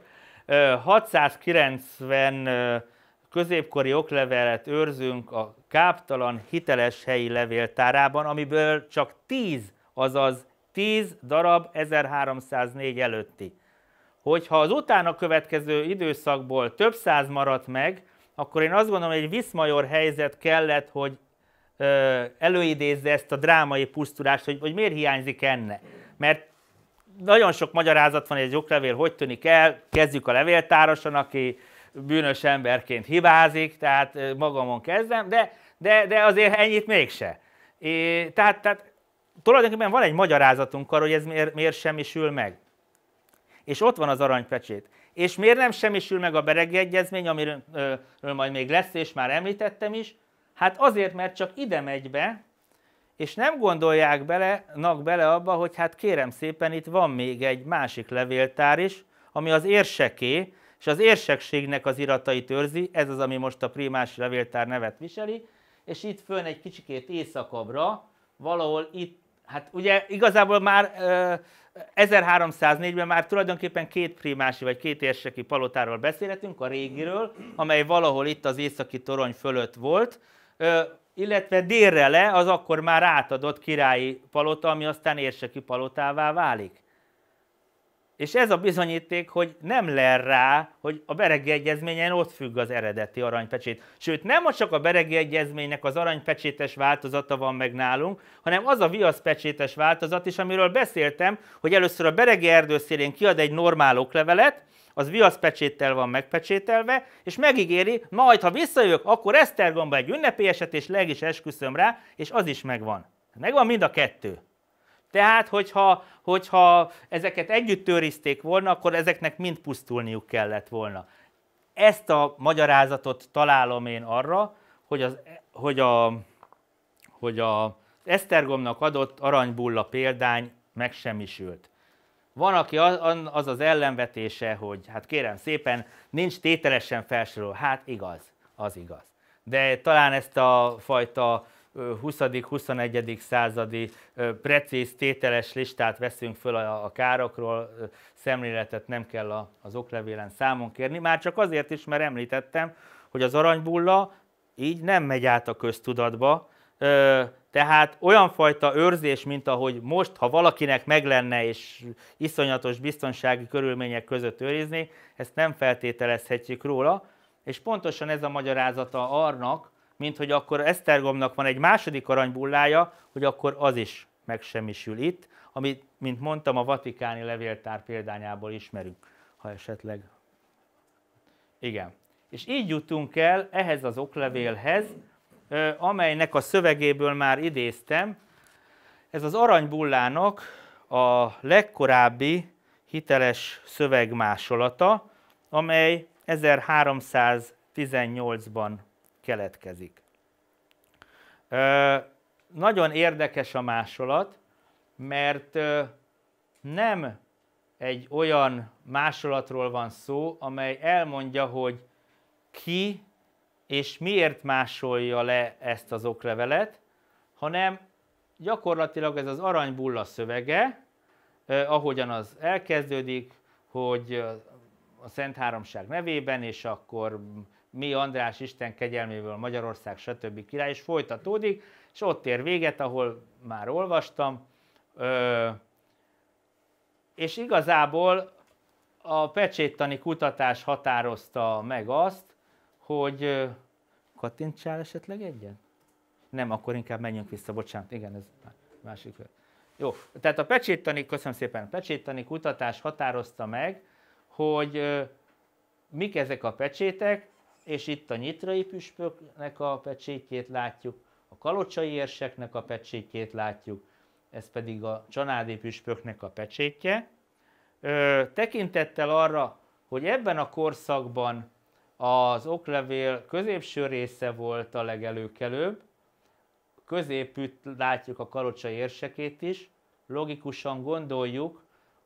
690 középkori oklevelet őrzünk a káptalan hiteles helyi levéltárában, amiből csak 10, azaz 10 darab 1304 előtti. Hogyha az utána következő időszakból több száz maradt meg, akkor én azt gondolom, hogy egy viszmajor helyzet kellett, hogy előidézze ezt a drámai pusztulást, hogy, hogy miért hiányzik enne. Mert nagyon sok magyarázat van, hogy egy oklevél hogy tűnik el, kezdjük a levéltároson, aki bűnös emberként hibázik, tehát magamon kezdem, de, de, de azért ennyit mégse. É, tehát, tehát tulajdonképpen van egy magyarázatunk arra, hogy ez miért, miért semmisül meg. És ott van az aranypecsét. És miért nem semmisül meg a beregi egyezmény, amiről majd még lesz, és már említettem is? Hát azért, mert csak ide megy be, és nem gondolják bele, nak bele abba, hogy hát kérem szépen, itt van még egy másik levéltár is, ami az érseké, és az érsekségnek az iratait őrzi, ez az, ami most a primás levéltár nevet viseli, és itt fönn egy kicsikét északabbra, valahol itt Hát ugye igazából már uh, 1304-ben már tulajdonképpen két primási vagy két érseki palotáról beszélhetünk, a régiről, amely valahol itt az északi torony fölött volt, uh, illetve délre le az akkor már átadott királyi palota, ami aztán érseki palotává válik. És ez a bizonyíték, hogy nem ler rá, hogy a beregi egyezményen ott függ az eredeti aranypecsét. Sőt, nem csak a beregi egyezménynek az aranypecsétes változata van meg nálunk, hanem az a viaszpecsétes változat is, amiről beszéltem, hogy először a beregi erdőszélén kiad egy normál oklevelet, az viaszpecséttel van megpecsételve, és megígéri, majd ha visszajövök, akkor Esztergomba egy ünnepélyeset, és leg is esküszöm rá, és az is megvan. Megvan mind a kettő. Tehát, hogyha, hogyha ezeket együtt őrizték volna, akkor ezeknek mind pusztulniuk kellett volna. Ezt a magyarázatot találom én arra, hogy, az, hogy a, hogy a Esztergomnak adott aranybulla példány megsemmisült. Van, aki az az ellenvetése, hogy hát kérem szépen, nincs tételesen felsorol. Hát igaz, az igaz. De talán ezt a fajta 20.-21. századi precíz, tételes listát veszünk föl a károkról, szemléletet nem kell az oklevélen számon kérni, már csak azért is, mert említettem, hogy az aranybulla így nem megy át a köztudatba, tehát olyan fajta őrzés, mint ahogy most, ha valakinek meg lenne és iszonyatos biztonsági körülmények között őrizni, ezt nem feltételezhetjük róla, és pontosan ez a magyarázata arnak, mint hogy akkor Esztergomnak van egy második aranybullája, hogy akkor az is megsemmisül itt, amit, mint mondtam, a vatikáni levéltár példányából ismerünk, ha esetleg. Igen. És így jutunk el ehhez az oklevélhez, amelynek a szövegéből már idéztem. Ez az aranybullának a legkorábbi hiteles szövegmásolata, amely 1318-ban keletkezik. Nagyon érdekes a másolat, mert nem egy olyan másolatról van szó, amely elmondja, hogy ki és miért másolja le ezt az oklevelet, hanem gyakorlatilag ez az aranybulla szövege, ö, ahogyan az elkezdődik, hogy a Szent Háromság nevében, és akkor mi András Isten kegyelméből Magyarország, stb. király, és folytatódik, és ott ér véget, ahol már olvastam, ö, és igazából a pecséttani kutatás határozta meg azt, hogy kattintsál esetleg egyet? Nem, akkor inkább menjünk vissza, bocsánat, igen, ez másik. Jó, tehát a pecséttani, köszönöm szépen, a pecséttani kutatás határozta meg, hogy mik ezek a pecsétek, és itt a nyitrai püspöknek a pecsétjét látjuk, a kalocsai érseknek a pecsétjét látjuk, ez pedig a csanádi püspöknek a pecsétje. Ö, tekintettel arra, hogy ebben a korszakban az oklevél középső része volt a legelőkelőbb, középütt látjuk a kalocsai érsekét is, logikusan gondoljuk,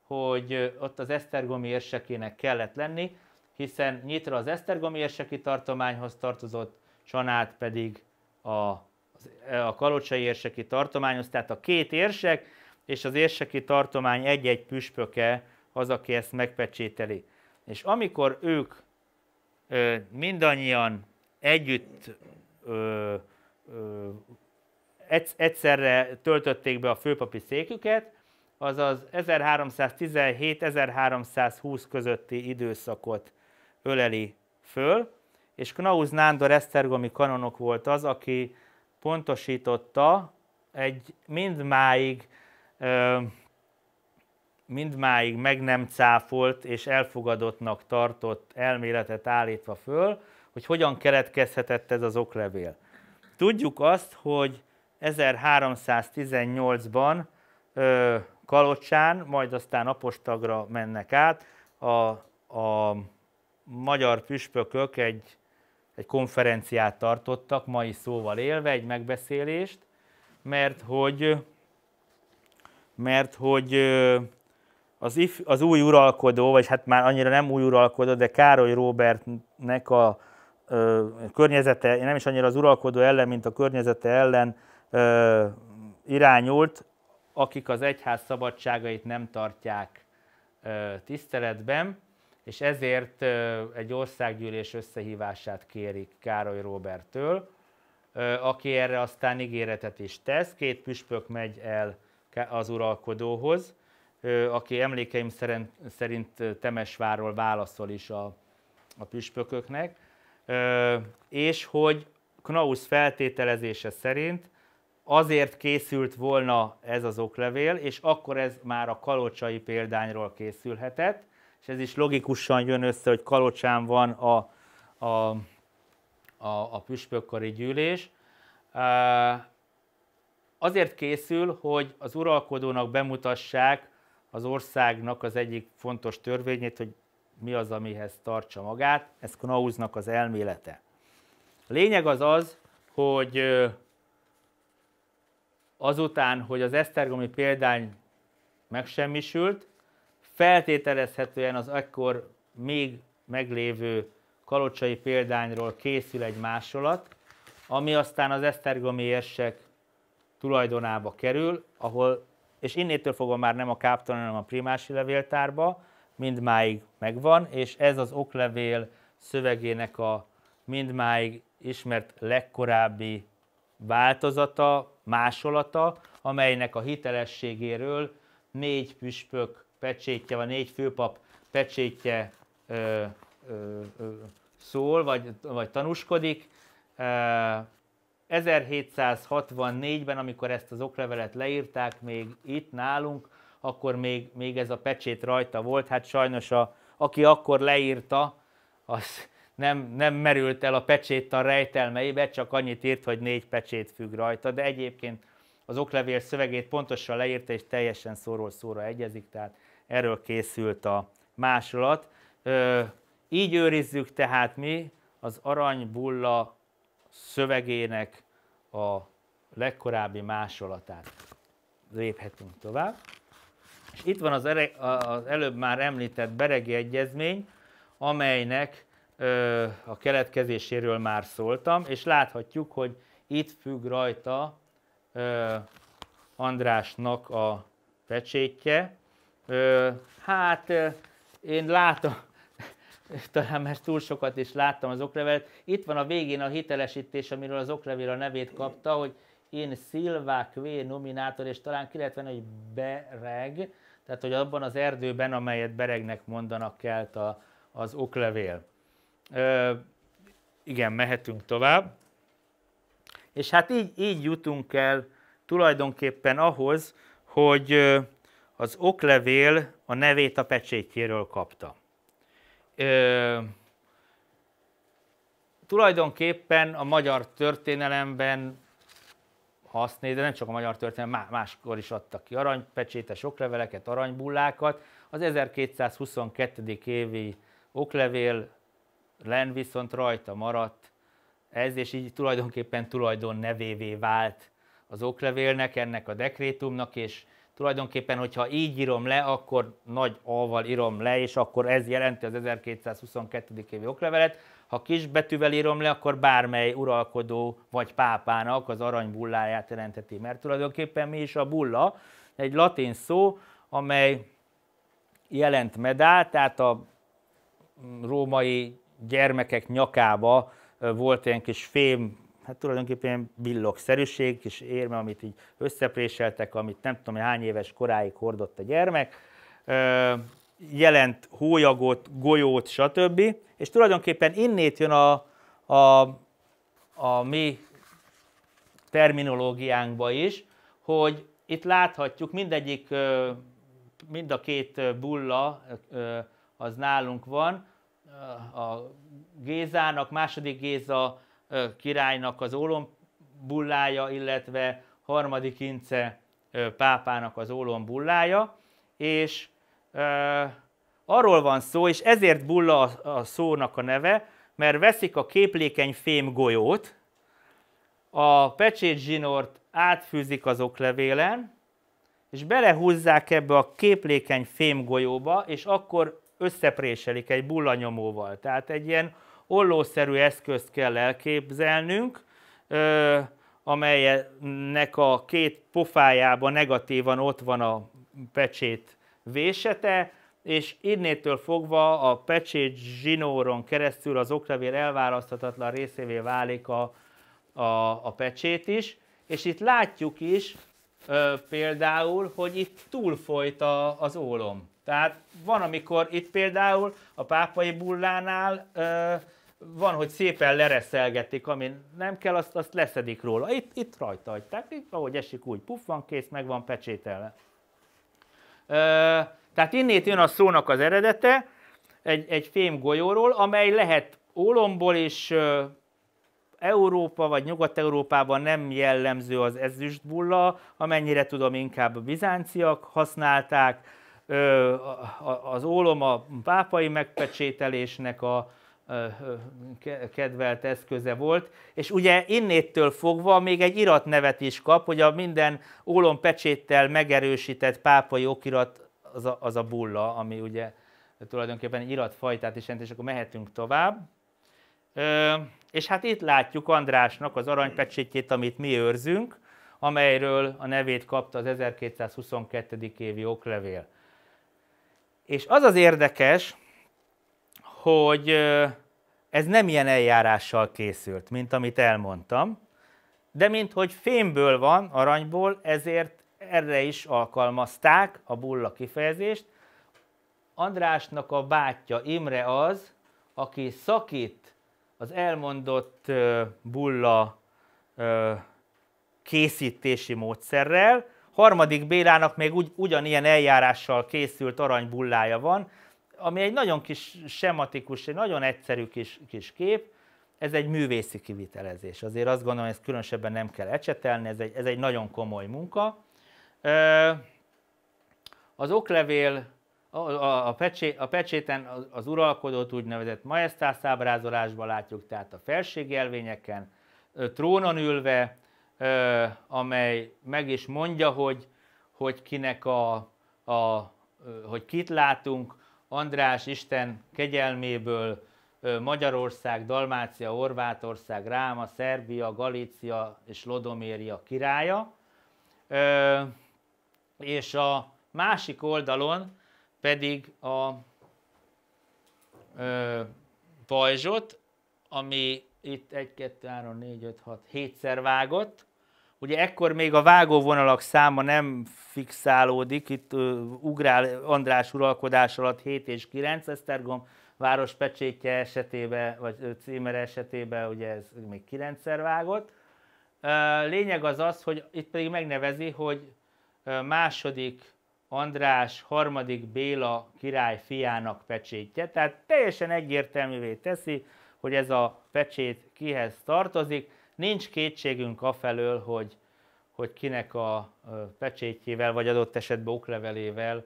hogy ott az esztergomi érsekének kellett lenni, hiszen Nyitra az Esztergomi érseki tartományhoz tartozott, Csanát pedig a, a Kalocsai érseki tartományhoz, tehát a két érsek és az érseki tartomány egy-egy püspöke az, aki ezt megpecsételi. És amikor ők ö, mindannyian együtt ö, ö, egyszerre töltötték be a főpapi széküket, azaz 1317-1320 közötti időszakot öleli föl, és Knauz Nándor Esztergomi kanonok volt az, aki pontosította egy mindmáig, mindmáig meg nem cáfolt és elfogadottnak tartott elméletet állítva föl, hogy hogyan keletkezhetett ez az oklevél. Tudjuk azt, hogy 1318-ban Kalocsán, majd aztán Apostagra mennek át a, a magyar püspökök egy, egy konferenciát tartottak, mai szóval élve, egy megbeszélést, mert hogy, mert hogy az, if, az új uralkodó, vagy hát már annyira nem új uralkodó, de Károly Robertnek a ö, környezete, nem is annyira az uralkodó ellen, mint a környezete ellen ö, irányult, akik az egyház szabadságait nem tartják ö, tiszteletben, és ezért egy országgyűlés összehívását kérik Károly Róbertől, aki erre aztán ígéretet is tesz. Két püspök megy el az uralkodóhoz, aki emlékeim szerint szerint Temesváról válaszol is a, a püspököknek, és hogy Knaus feltételezése szerint azért készült volna ez az oklevél, és akkor ez már a kalocsai példányról készülhetett, és ez is logikusan jön össze, hogy Kalocsán van a, a, a, a püspökkori gyűlés. Azért készül, hogy az uralkodónak bemutassák az országnak az egyik fontos törvényét, hogy mi az, amihez tartsa magát, ez Knauznak az elmélete. A lényeg az az, hogy azután, hogy az esztergomi példány megsemmisült, feltételezhetően az ekkor még meglévő kalocsai példányról készül egy másolat, ami aztán az esztergomi érsek tulajdonába kerül, ahol, és innétől fogom már nem a káptalan, hanem a primási levéltárba, mindmáig megvan, és ez az oklevél szövegének a mindmáig ismert legkorábbi változata, másolata, amelynek a hitelességéről négy püspök pecsétje, vagy négy főpap pecsétje ö, ö, ö, szól, vagy, vagy tanúskodik. 1764-ben, amikor ezt az oklevelet leírták még itt nálunk, akkor még, még ez a pecsét rajta volt. Hát sajnos, a, aki akkor leírta, az nem, nem merült el a pecsét a rejtelmeibe, csak annyit írt, hogy négy pecsét függ rajta, de egyébként az oklevél szövegét pontosan leírta, és teljesen szóról szóra egyezik, tehát erről készült a másolat. Így őrizzük tehát mi az aranybulla szövegének a legkorábbi másolatát. Léphetünk tovább. És itt van az, az előbb már említett Beregi Egyezmény, amelynek ö, a keletkezéséről már szóltam, és láthatjuk, hogy itt függ rajta ö, Andrásnak a pecsétje, Ö, hát én látom, talán már túl sokat is láttam az oklevelet. Itt van a végén a hitelesítés, amiről az oklevél a nevét kapta, hogy én Silva Kvé nominátor, és talán hogy bereg, tehát hogy abban az erdőben, amelyet beregnek mondanak kelt a, az oklevél. Ö, igen, mehetünk tovább. És hát így, így jutunk el tulajdonképpen ahhoz, hogy az oklevél a nevét a pecsétjéről kapta. Ö, tulajdonképpen a magyar történelemben, ha azt nézed, nem csak a magyar történelem, máskor is adtak ki aranypecsétes okleveleket, aranybullákat. Az 1222. évi oklevél len viszont rajta maradt ez, és így tulajdonképpen tulajdon nevévé vált az oklevélnek, ennek a dekrétumnak, és Tulajdonképpen, hogyha így írom le, akkor nagy A-val írom le, és akkor ez jelenti az 1222. évi oklevelet. Ha kisbetűvel írom le, akkor bármely uralkodó vagy pápának az arany bulláját jelenteti. Mert tulajdonképpen mi is a bulla? Egy latin szó, amely jelent medál, tehát a mm, római gyermekek nyakába volt ilyen kis fém hát tulajdonképpen billogszerűség és érme, amit így összepréseltek, amit nem tudom hány éves koráig hordott a gyermek, jelent hólyagot, golyót, stb. És tulajdonképpen innét jön a, a, a mi terminológiánkba is, hogy itt láthatjuk mindegyik, mind a két bulla az nálunk van, a Gézának, második Géza királynak az ólombullája, illetve harmadik ince pápának az ólombullája, és arról van szó, és ezért bulla a szónak a neve, mert veszik a képlékeny fém golyót, a pecsét zsinort átfűzik az oklevélen, és belehúzzák ebbe a képlékeny fém golyóba, és akkor összepréselik egy bullanyomóval. Tehát egy ilyen ollószerű eszközt kell elképzelnünk, amelynek a két pofájában negatívan ott van a pecsét vésete, és innétől fogva a pecsét zsinóron keresztül az oklevél elválaszthatatlan részévé válik a, a, a pecsét is, és itt látjuk is ö, például, hogy itt túlfolyt a, az ólom. Tehát van, amikor itt például a pápai bullánál ö, van, hogy szépen lereszelgetik, ami nem kell, azt, azt leszedik róla. Itt, itt rajta hagyták, itt, ahogy esik, úgy puff van, kész, meg van pecsételve. Ö, tehát innét jön a szónak az eredete, egy, egy fém golyóról, amely lehet ólomból is, ö, Európa vagy Nyugat-Európában nem jellemző az ezüstbulla, amennyire tudom, inkább a bizánciak használták, az ólom a pápai megpecsételésnek a kedvelt eszköze volt, és ugye innéttől fogva még egy iratnevet is kap, hogy a minden ólompecséttel megerősített pápai okirat az a, az a bulla, ami ugye tulajdonképpen egy iratfajtát is jelent, és akkor mehetünk tovább. Ö, és hát itt látjuk Andrásnak az aranypecsétjét, amit mi őrzünk, amelyről a nevét kapta az 1222. évi oklevél. És az az érdekes, hogy ez nem ilyen eljárással készült, mint amit elmondtam, de mint hogy fémből van, aranyból, ezért erre is alkalmazták a bulla kifejezést. Andrásnak a bátyja Imre az, aki szakít az elmondott bulla készítési módszerrel, Harmadik Bélának még ugy, ugyanilyen eljárással készült aranybullája van, ami egy nagyon kis sematikus, egy nagyon egyszerű kis, kis kép, ez egy művészi kivitelezés. Azért azt gondolom, hogy ezt különösebben nem kell ecsetelni, ez egy, ez egy nagyon komoly munka. Az oklevél, a, a, a, pecsé, a pecséten az, uralkodót úgynevezett majestász ábrázolásban látjuk, tehát a felségi elvényeken, trónon ülve, amely meg is mondja, hogy, hogy kinek a, a, hogy kit látunk, András Isten kegyelméből Magyarország, Dalmácia, Orvátország, Ráma, Szerbia, Galícia és Lodoméria királya. És a másik oldalon pedig a pajzsot, ami itt 1, 2, 3, 4, 5, 6, 7-szer vágott. Ugye ekkor még a vágóvonalak száma nem fixálódik, itt uh, ugrál András uralkodás alatt 7 és 9, Esztergom város pecsétje esetében, vagy címere esetében ugye ez még 9-szer vágott. Lényeg az az, hogy itt pedig megnevezi, hogy második András harmadik Béla király fiának pecsétje, tehát teljesen egyértelművé teszi, hogy ez a pecsét kihez tartozik. Nincs kétségünk afelől, hogy, hogy kinek a pecsétjével, vagy adott esetben oklevelével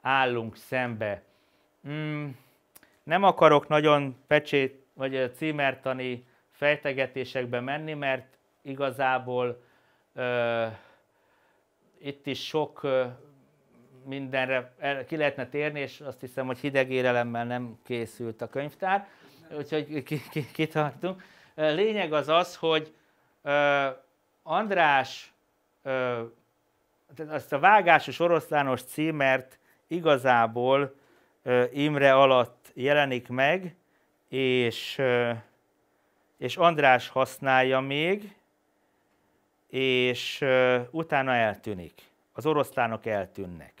állunk szembe. Mm, nem akarok nagyon pecsét vagy címertani fejtegetésekbe menni, mert igazából ö, itt is sok ö, mindenre el, ki lehetne térni, és azt hiszem, hogy hideg érelemmel nem készült a könyvtár úgyhogy kitartunk. Lényeg az az, hogy András azt a vágásos oroszlános címert igazából Imre alatt jelenik meg, és, és András használja még, és utána eltűnik. Az oroszlánok eltűnnek.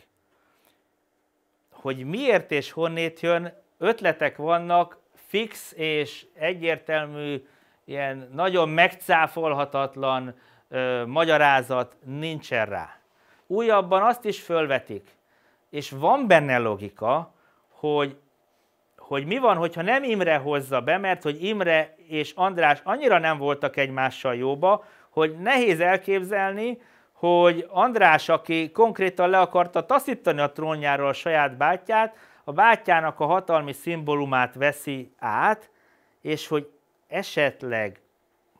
Hogy miért és honnét jön, ötletek vannak, fix és egyértelmű, ilyen nagyon megcáfolhatatlan ö, magyarázat nincsen rá. Újabban azt is fölvetik, és van benne logika, hogy, hogy mi van, hogyha nem Imre hozza be, mert hogy Imre és András annyira nem voltak egymással jóba, hogy nehéz elképzelni, hogy András, aki konkrétan le akarta taszítani a trónjáról a saját bátyját, a bátyának a hatalmi szimbólumát veszi át, és hogy esetleg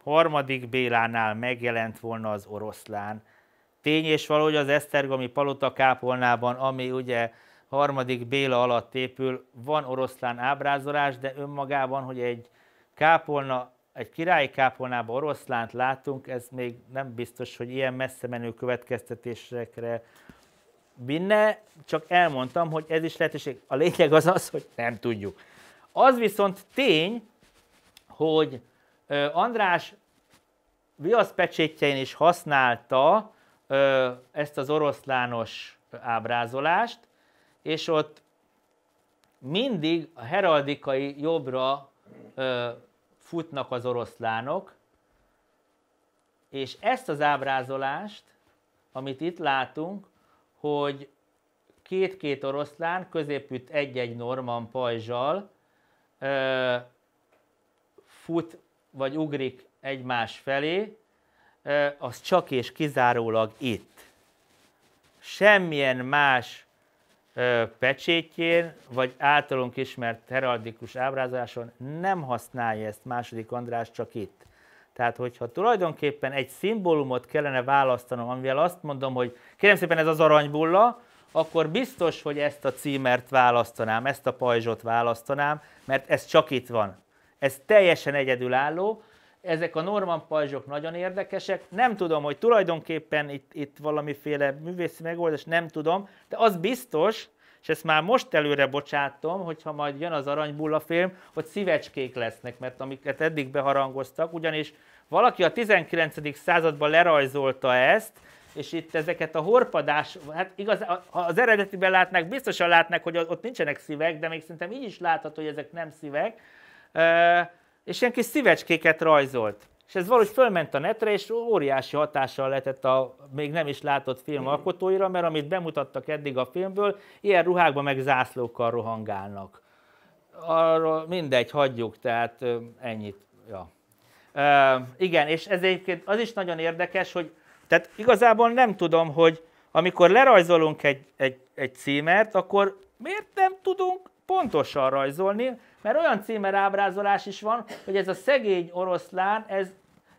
harmadik Bélánál megjelent volna az oroszlán. Tény és való, hogy az Esztergomi palota kápolnában, ami ugye harmadik Béla alatt épül, van oroszlán ábrázolás, de önmagában, hogy egy kápolna, egy királyi kápolnában oroszlánt látunk, ez még nem biztos, hogy ilyen messze menő következtetésekre vinne, csak elmondtam, hogy ez is lehetőség. A lényeg az az, hogy nem tudjuk. Az viszont tény, hogy András viaszpecsétjein is használta ezt az oroszlános ábrázolást, és ott mindig a heraldikai jobbra futnak az oroszlánok, és ezt az ábrázolást, amit itt látunk, hogy két-két oroszlán, középütt egy-egy norman pajzsal ö, fut vagy ugrik egymás felé, ö, az csak és kizárólag itt. Semmilyen más ö, pecsétjén, vagy általunk ismert heraldikus ábrázoláson nem használja ezt második András csak itt. Tehát, hogyha tulajdonképpen egy szimbólumot kellene választanom, amivel azt mondom, hogy kérem szépen ez az aranybulla, akkor biztos, hogy ezt a címert választanám, ezt a pajzsot választanám, mert ez csak itt van. Ez teljesen egyedülálló, ezek a Norman pajzsok nagyon érdekesek. Nem tudom, hogy tulajdonképpen itt, itt valamiféle művészi megoldás, nem tudom, de az biztos, és ezt már most előre bocsátom, hogyha majd jön az aranybulla film, hogy szívecskék lesznek, mert amiket eddig beharangoztak, ugyanis valaki a 19. században lerajzolta ezt, és itt ezeket a horpadás, hát igaz, ha az eredetiben látnák, biztosan látnák, hogy ott nincsenek szívek, de még szerintem így is látható, hogy ezek nem szívek, és ilyen kis szívecskéket rajzolt. És ez valahogy fölment a netre, és óriási hatással lehetett a még nem is látott film alkotóira, mert amit bemutattak eddig a filmből, ilyen ruhákban meg zászlókkal rohangálnak. Arról mindegy, hagyjuk, tehát ennyit. Ja. Uh, igen, és ez egyébként az is nagyon érdekes, hogy tehát igazából nem tudom, hogy amikor lerajzolunk egy, egy, egy címert, akkor miért nem tudunk pontosan rajzolni, mert olyan címer ábrázolás is van, hogy ez a szegény oroszlán, ez,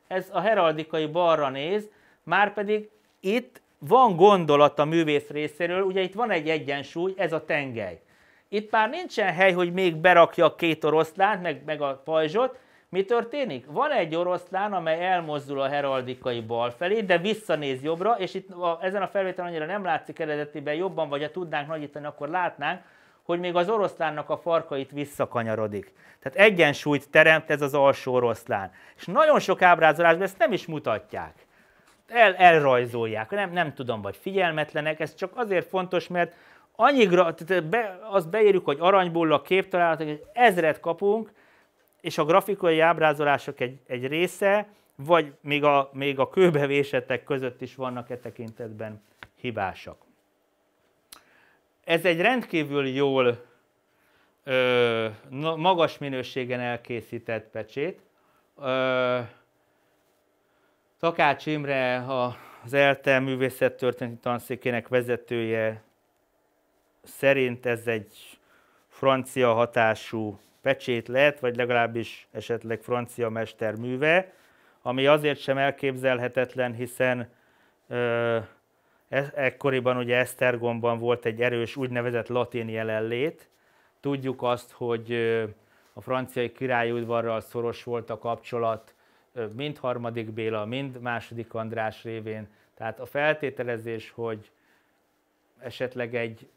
ez a heraldikai balra néz, már pedig itt van gondolat a művész részéről, ugye itt van egy egyensúly, ez a tengely. Itt már nincsen hely, hogy még berakja a két oroszlánt, meg, meg a pajzsot. Mi történik? Van egy oroszlán, amely elmozdul a heraldikai bal felé, de visszanéz jobbra, és itt a, ezen a felvételen annyira nem látszik eredetiben jobban, vagy ha tudnánk nagyítani, akkor látnánk, hogy még az oroszlánnak a farkait visszakanyarodik. Tehát egyensúlyt teremt ez az alsó oroszlán. És nagyon sok ábrázolásban ezt nem is mutatják. El, elrajzolják, nem, nem tudom, vagy figyelmetlenek, ez csak azért fontos, mert annyira, tehát be, azt beírjuk, hogy a képtalálatok, és ezret kapunk, és a grafikai ábrázolások egy, egy része, vagy még a, még a kőbevésetek között is vannak e tekintetben hibásak. Ez egy rendkívül jól, ö, magas minőségen elkészített pecsét. Ö, Takács Imre, az ELTE művészettörténeti tanszékének vezetője szerint ez egy francia hatású pecsét lett, vagy legalábbis esetleg francia mesterműve, ami azért sem elképzelhetetlen, hiszen ö, ekkoriban ugye Esztergomban volt egy erős úgynevezett latin jelenlét. Tudjuk azt, hogy a franciai udvarral szoros volt a kapcsolat, mind harmadik Béla, mind második András révén. Tehát a feltételezés, hogy esetleg egy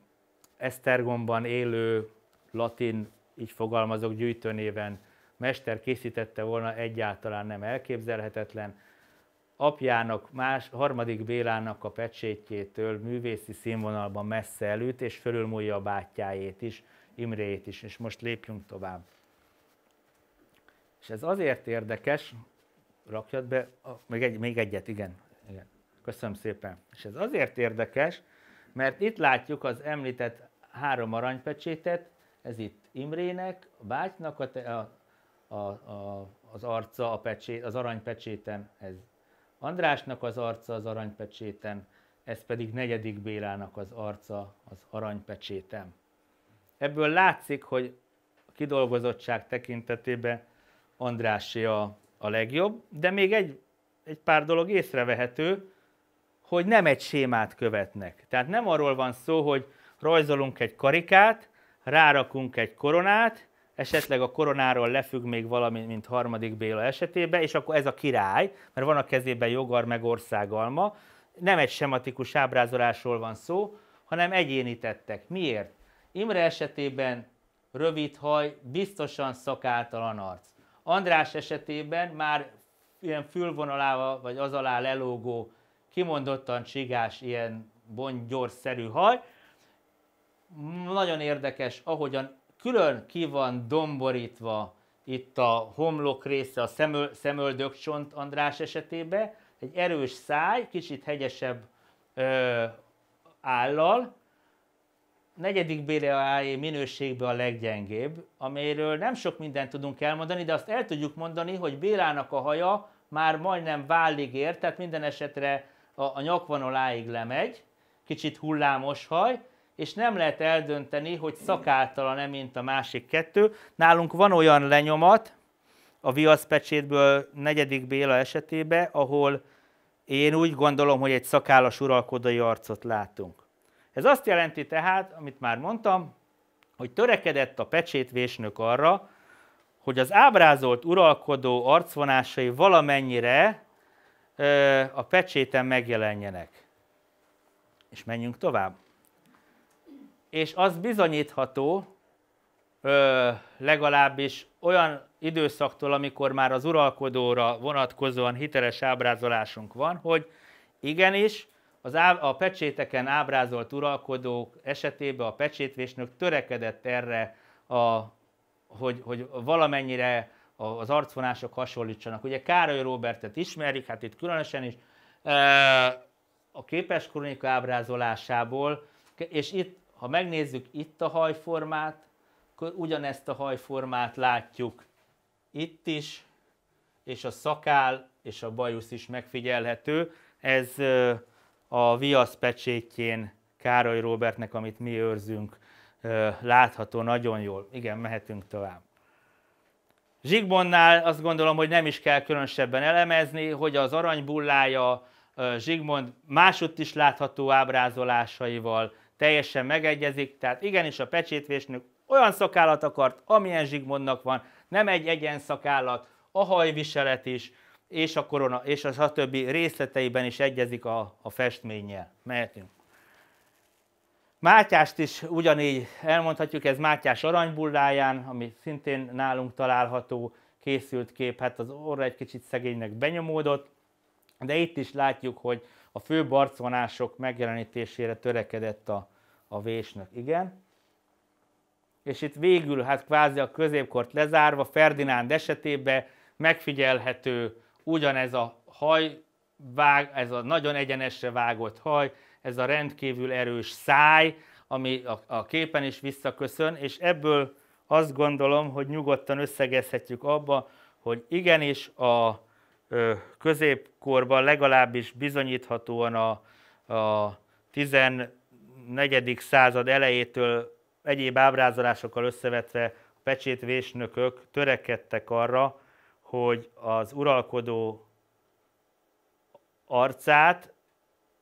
Esztergomban élő latin, így fogalmazok gyűjtőnéven, mester készítette volna, egyáltalán nem elképzelhetetlen apjának, más, harmadik Bélának a pecsétjétől művészi színvonalban messze előtt, és fölülmúlja a bátyájét is, Imréjét is, és most lépjünk tovább. És ez azért érdekes, rakjad be, a, még, egy, még egyet, igen, igen, köszönöm szépen. És ez azért érdekes, mert itt látjuk az említett három aranypecsétet, ez itt Imrének, a bátynak a, a, a, a, az arca a pecsét, az aranypecséten, ez Andrásnak az arca az aranypecsétem, ez pedig negyedik Bélának az arca az aranypecsétem. Ebből látszik, hogy a kidolgozottság tekintetében Andrássé a, a legjobb, de még egy, egy pár dolog észrevehető, hogy nem egy sémát követnek. Tehát nem arról van szó, hogy rajzolunk egy karikát, rárakunk egy koronát, esetleg a koronáról lefügg még valami, mint harmadik Béla esetében, és akkor ez a király, mert van a kezében jogar meg országalma, nem egy sematikus ábrázolásról van szó, hanem egyéni tettek. Miért? Imre esetében rövid haj, biztosan szakáltalan arc. András esetében már ilyen fülvonalával, vagy az alá lelógó, kimondottan csigás, ilyen bongyorszerű haj. Nagyon érdekes, ahogyan külön ki van domborítva itt a homlok része, a szemöl, szemöldökcsont András esetében, egy erős száj, kicsit hegyesebb ö, állal, negyedik BDAE minőségben a leggyengébb, amiről nem sok mindent tudunk elmondani, de azt el tudjuk mondani, hogy Bélának a haja már majdnem vállig ér, tehát minden esetre a, a nyakvonaláig lemegy, kicsit hullámos haj, és nem lehet eldönteni, hogy szakáltalan-e, mint a másik kettő. Nálunk van olyan lenyomat, a viaszpecsétből negyedik Béla esetébe, ahol én úgy gondolom, hogy egy szakállas uralkodai arcot látunk. Ez azt jelenti tehát, amit már mondtam, hogy törekedett a pecsétvésnök arra, hogy az ábrázolt uralkodó arcvonásai valamennyire ö, a pecséten megjelenjenek. És menjünk tovább és az bizonyítható, ö, legalábbis olyan időszaktól, amikor már az uralkodóra vonatkozóan hiteles ábrázolásunk van, hogy igenis, az á, a pecséteken ábrázolt uralkodók esetében a pecsétvésnök törekedett erre, a, hogy, hogy valamennyire az arcvonások hasonlítsanak. Ugye Károly Robertet ismerik, hát itt különösen is, a képes kronika ábrázolásából, és itt ha megnézzük itt a hajformát, akkor ugyanezt a hajformát látjuk itt is, és a szakál és a bajusz is megfigyelhető. Ez a viasz pecsétjén Károly Robertnek, amit mi őrzünk, látható nagyon jól. Igen, mehetünk tovább. Zsigmondnál azt gondolom, hogy nem is kell különösebben elemezni, hogy az aranybullája Zsigmond másutt is látható ábrázolásaival teljesen megegyezik, tehát igenis a pecsétvésnök olyan szakállat akart, amilyen Zsigmondnak van, nem egy egyen szakállat, a hajviselet is, és a korona, és a többi részleteiben is egyezik a, a festménnyel. Mehetünk. Mátyást is ugyanígy elmondhatjuk, ez Mátyás aranybulláján, ami szintén nálunk található, készült kép, hát az orra egy kicsit szegénynek benyomódott, de itt is látjuk, hogy a fő barcvonások megjelenítésére törekedett a, a vésnök, igen. És itt végül, hát kvázi a középkort lezárva, Ferdinánd esetében megfigyelhető ugyanez a haj, vág, ez a nagyon egyenesre vágott haj, ez a rendkívül erős száj, ami a, a képen is visszaköszön, és ebből azt gondolom, hogy nyugodtan összegezhetjük abba, hogy igenis a ö, középkorban legalábbis bizonyíthatóan a, a negyedik század elejétől egyéb ábrázolásokkal összevetve a pecsétvésnökök törekedtek arra, hogy az uralkodó arcát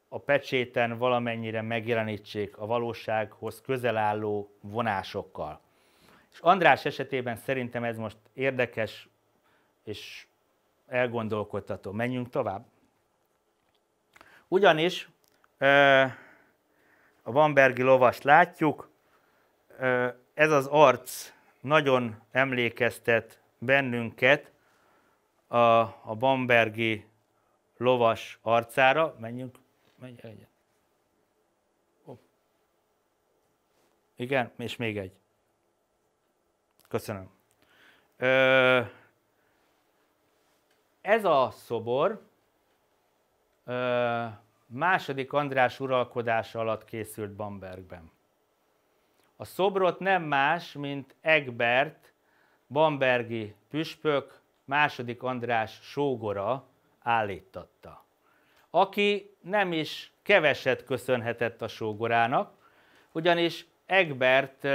a pecséten valamennyire megjelenítsék a valósághoz közel álló vonásokkal. És András esetében szerintem ez most érdekes és elgondolkodtató. Menjünk tovább. Ugyanis a Vanbergi lovast látjuk. Ez az arc nagyon emlékeztet bennünket a, a Bambergi lovas arcára. Menjünk, menj egyet. Igen, és még egy. Köszönöm. Ö, ez a szobor ö, második András uralkodása alatt készült Bambergben. A szobrot nem más, mint Egbert, Bambergi püspök, második András sógora állítatta, aki nem is keveset köszönhetett a sógorának, ugyanis Egbert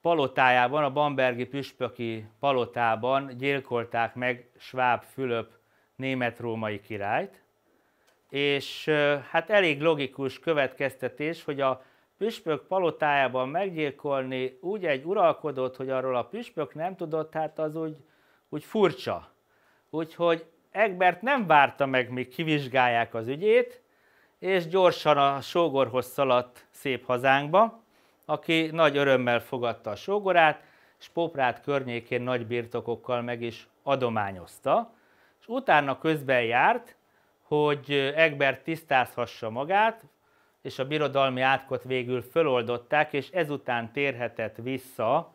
palotájában, a Bambergi püspöki palotában gyilkolták meg Schwab Fülöp német-római királyt, és hát elég logikus következtetés, hogy a püspök palotájában meggyilkolni úgy egy uralkodót, hogy arról a püspök nem tudott, hát az úgy, úgy furcsa. Úgyhogy Egbert nem várta meg, míg kivizsgálják az ügyét, és gyorsan a sógorhoz szaladt szép hazánkba, aki nagy örömmel fogadta a sógorát, és Poprát környékén nagy birtokokkal meg is adományozta és utána közben járt, hogy Egbert tisztázhassa magát, és a birodalmi átkot végül föloldották, és ezután térhetett vissza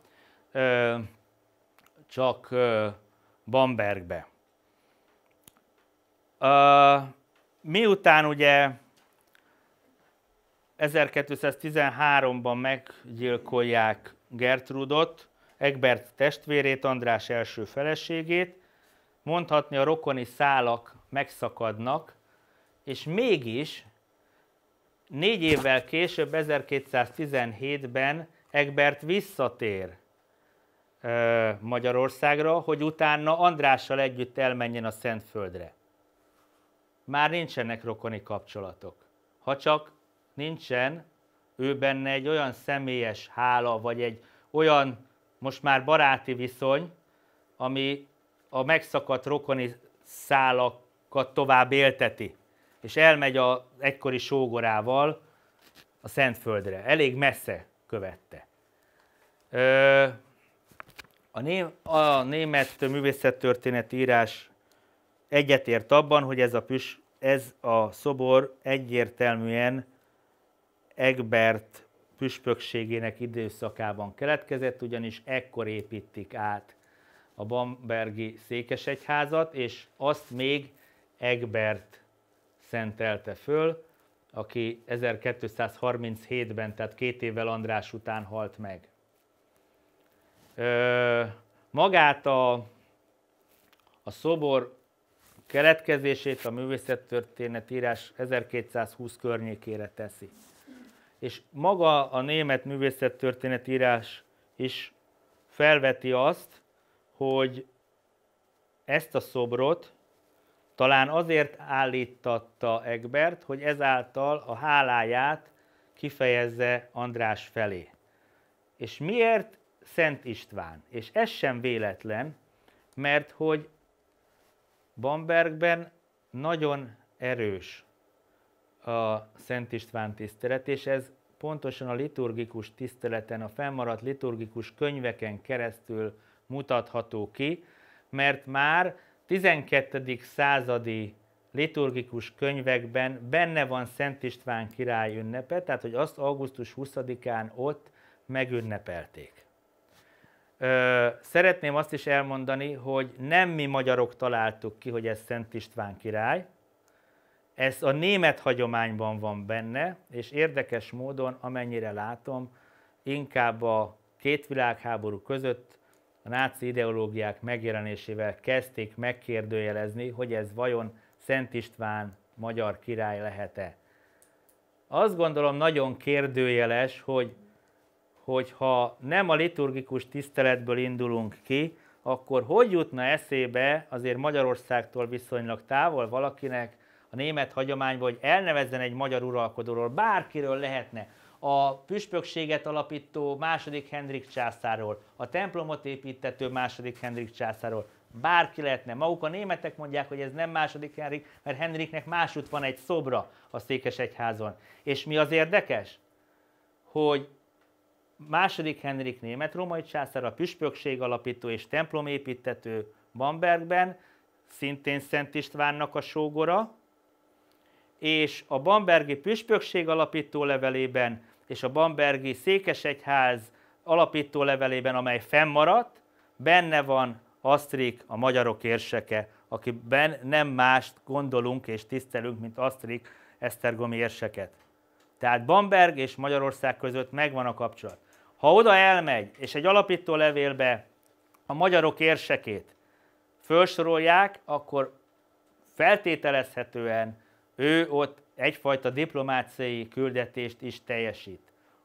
ö, csak ö, Bambergbe. Ö, miután ugye 1213-ban meggyilkolják Gertrudot, Egbert testvérét, András első feleségét, mondhatni a rokoni szálak megszakadnak, és mégis négy évvel később, 1217-ben Egbert visszatér Magyarországra, hogy utána Andrással együtt elmenjen a Szentföldre. Már nincsenek rokoni kapcsolatok. Ha csak nincsen ő benne egy olyan személyes hála, vagy egy olyan most már baráti viszony, ami a megszakadt rokoni szálakat tovább élteti, és elmegy az egykori sógorával a Szentföldre. Elég messze követte. A, német művészettörténeti írás egyetért abban, hogy ez a, püs, ez a szobor egyértelműen Egbert püspökségének időszakában keletkezett, ugyanis ekkor építik át a Bambergi székesegyházat, és azt még Egbert szentelte föl, aki 1237-ben, tehát két évvel András után halt meg. Ö, magát a, a szobor keletkezését a művészettörténet írás 1220 környékére teszi. És maga a német művészettörténet írás is felveti azt, hogy ezt a szobrot talán azért állítatta Egbert, hogy ezáltal a háláját kifejezze András felé. És miért Szent István? És ez sem véletlen, mert hogy Bambergben nagyon erős a Szent István tisztelet, és ez pontosan a liturgikus tiszteleten, a fennmaradt liturgikus könyveken keresztül mutatható ki, mert már 12. századi liturgikus könyvekben benne van Szent István király ünnepe, tehát hogy azt augusztus 20-án ott megünnepelték. Ö, szeretném azt is elmondani, hogy nem mi magyarok találtuk ki, hogy ez Szent István király, ez a német hagyományban van benne, és érdekes módon, amennyire látom, inkább a két világháború között a náci ideológiák megjelenésével kezdték megkérdőjelezni, hogy ez vajon Szent István magyar király lehet-e. Azt gondolom nagyon kérdőjeles, hogy hogyha nem a liturgikus tiszteletből indulunk ki, akkor hogy jutna eszébe azért Magyarországtól viszonylag távol valakinek a német hagyományból, hogy elnevezzen egy magyar uralkodóról, bárkiről lehetne, a püspökséget alapító második Henrik császáról, a templomot építető második Henrik császáról, bárki lehetne. Maguk a németek mondják, hogy ez nem második Henrik, mert Henriknek másút van egy szobra a Székesegyházon. És mi az érdekes? Hogy második Henrik német-római császár a püspökség alapító és építető Bambergben, szintén Szent Istvánnak a sógora, és a Bambergi Püspökség alapító levelében és a Bambergi Székesegyház alapító levelében, amely fennmaradt, benne van Asztrik, a magyarok érseke, akiben nem mást gondolunk és tisztelünk, mint Asztrik Esztergomi érseket. Tehát Bamberg és Magyarország között megvan a kapcsolat. Ha oda elmegy, és egy alapító levélbe a magyarok érsekét felsorolják, akkor feltételezhetően ő ott egyfajta diplomáciai küldetést is teljesít.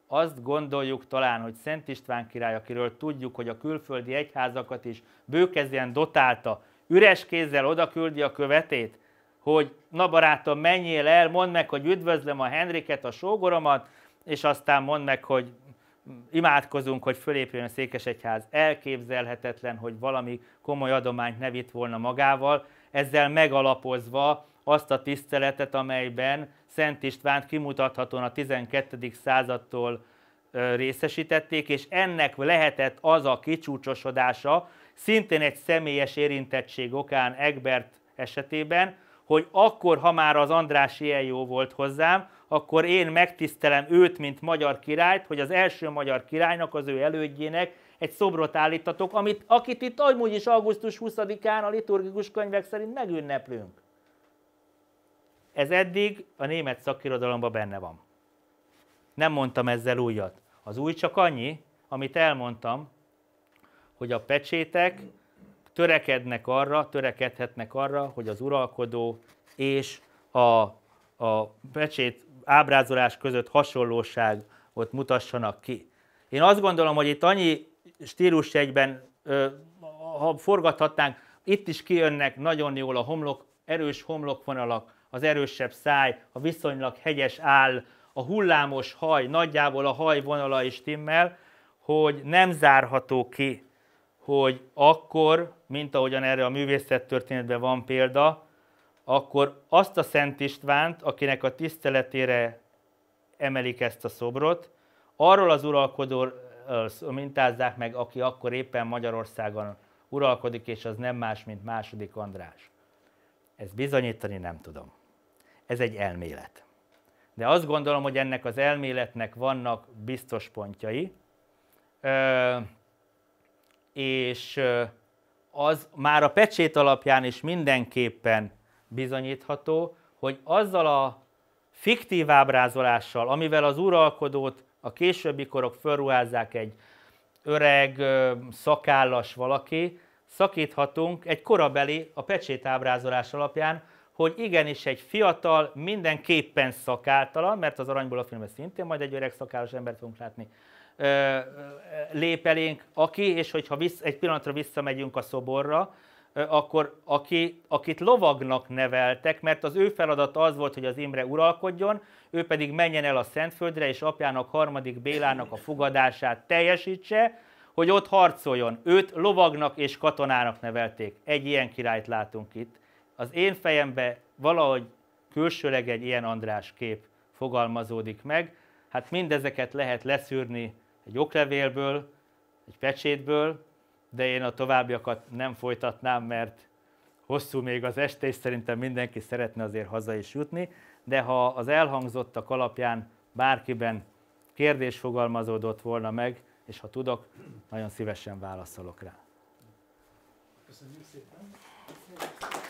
Azt gondoljuk talán, hogy Szent István király, akiről tudjuk, hogy a külföldi egyházakat is bőkezően dotálta, üres kézzel odaküldi a követét, hogy na barátom, menjél el, mondd meg, hogy üdvözlöm a Henriket, a sógoromat, és aztán mondd meg, hogy imádkozunk, hogy fölépjön a székesegyház. Elképzelhetetlen, hogy valami komoly adományt ne vitt volna magával, ezzel megalapozva azt a tiszteletet, amelyben Szent Istvánt kimutathatóan a 12. századtól részesítették, és ennek lehetett az a kicsúcsosodása, szintén egy személyes érintettség okán Egbert esetében, hogy akkor, ha már az András ilyen jó volt hozzám, akkor én megtisztelem őt, mint magyar királyt, hogy az első magyar királynak, az ő elődjének egy szobrot állítatok, amit, akit itt amúgy is augusztus 20-án a liturgikus könyvek szerint megünneplünk. Ez eddig a német szakirodalomban benne van. Nem mondtam ezzel újat. Az új csak annyi, amit elmondtam, hogy a pecsétek törekednek arra, törekedhetnek arra, hogy az uralkodó és a, a pecsét ábrázolás között hasonlóságot mutassanak ki. Én azt gondolom, hogy itt annyi egyben, ha forgathatnánk, itt is kijönnek nagyon jól a homlok, erős homlokvonalak, az erősebb száj, a viszonylag hegyes áll, a hullámos haj, nagyjából a haj vonala is timmel, hogy nem zárható ki, hogy akkor, mint ahogyan erre a művészettörténetben van példa, akkor azt a Szent Istvánt, akinek a tiszteletére emelik ezt a szobrot, arról az uralkodóról mintázzák meg, aki akkor éppen Magyarországon uralkodik, és az nem más, mint második András. Ezt bizonyítani nem tudom. Ez egy elmélet. De azt gondolom, hogy ennek az elméletnek vannak biztos pontjai, és az már a pecsét alapján is mindenképpen bizonyítható, hogy azzal a fiktív ábrázolással, amivel az uralkodót a későbbi korok felruházzák egy öreg, szakállas valaki, szakíthatunk egy korabeli, a pecsét ábrázolás alapján hogy igenis egy fiatal, mindenképpen szakáltalan, mert az Aranyból a filmben szintén majd egy öreg szakállas embert fogunk látni, lép elénk, aki, és hogyha vissz, egy pillanatra visszamegyünk a szoborra, akkor aki, akit lovagnak neveltek, mert az ő feladata az volt, hogy az Imre uralkodjon, ő pedig menjen el a Szentföldre, és apjának, harmadik Bélának a fogadását teljesítse, hogy ott harcoljon. Őt lovagnak és katonának nevelték. Egy ilyen királyt látunk itt az én fejembe valahogy külsőleg egy ilyen András kép fogalmazódik meg. Hát mindezeket lehet leszűrni egy oklevélből, egy pecsétből, de én a továbbiakat nem folytatnám, mert hosszú még az este, és szerintem mindenki szeretne azért haza is jutni, de ha az elhangzottak alapján bárkiben kérdés fogalmazódott volna meg, és ha tudok, nagyon szívesen válaszolok rá. Köszönjük szépen!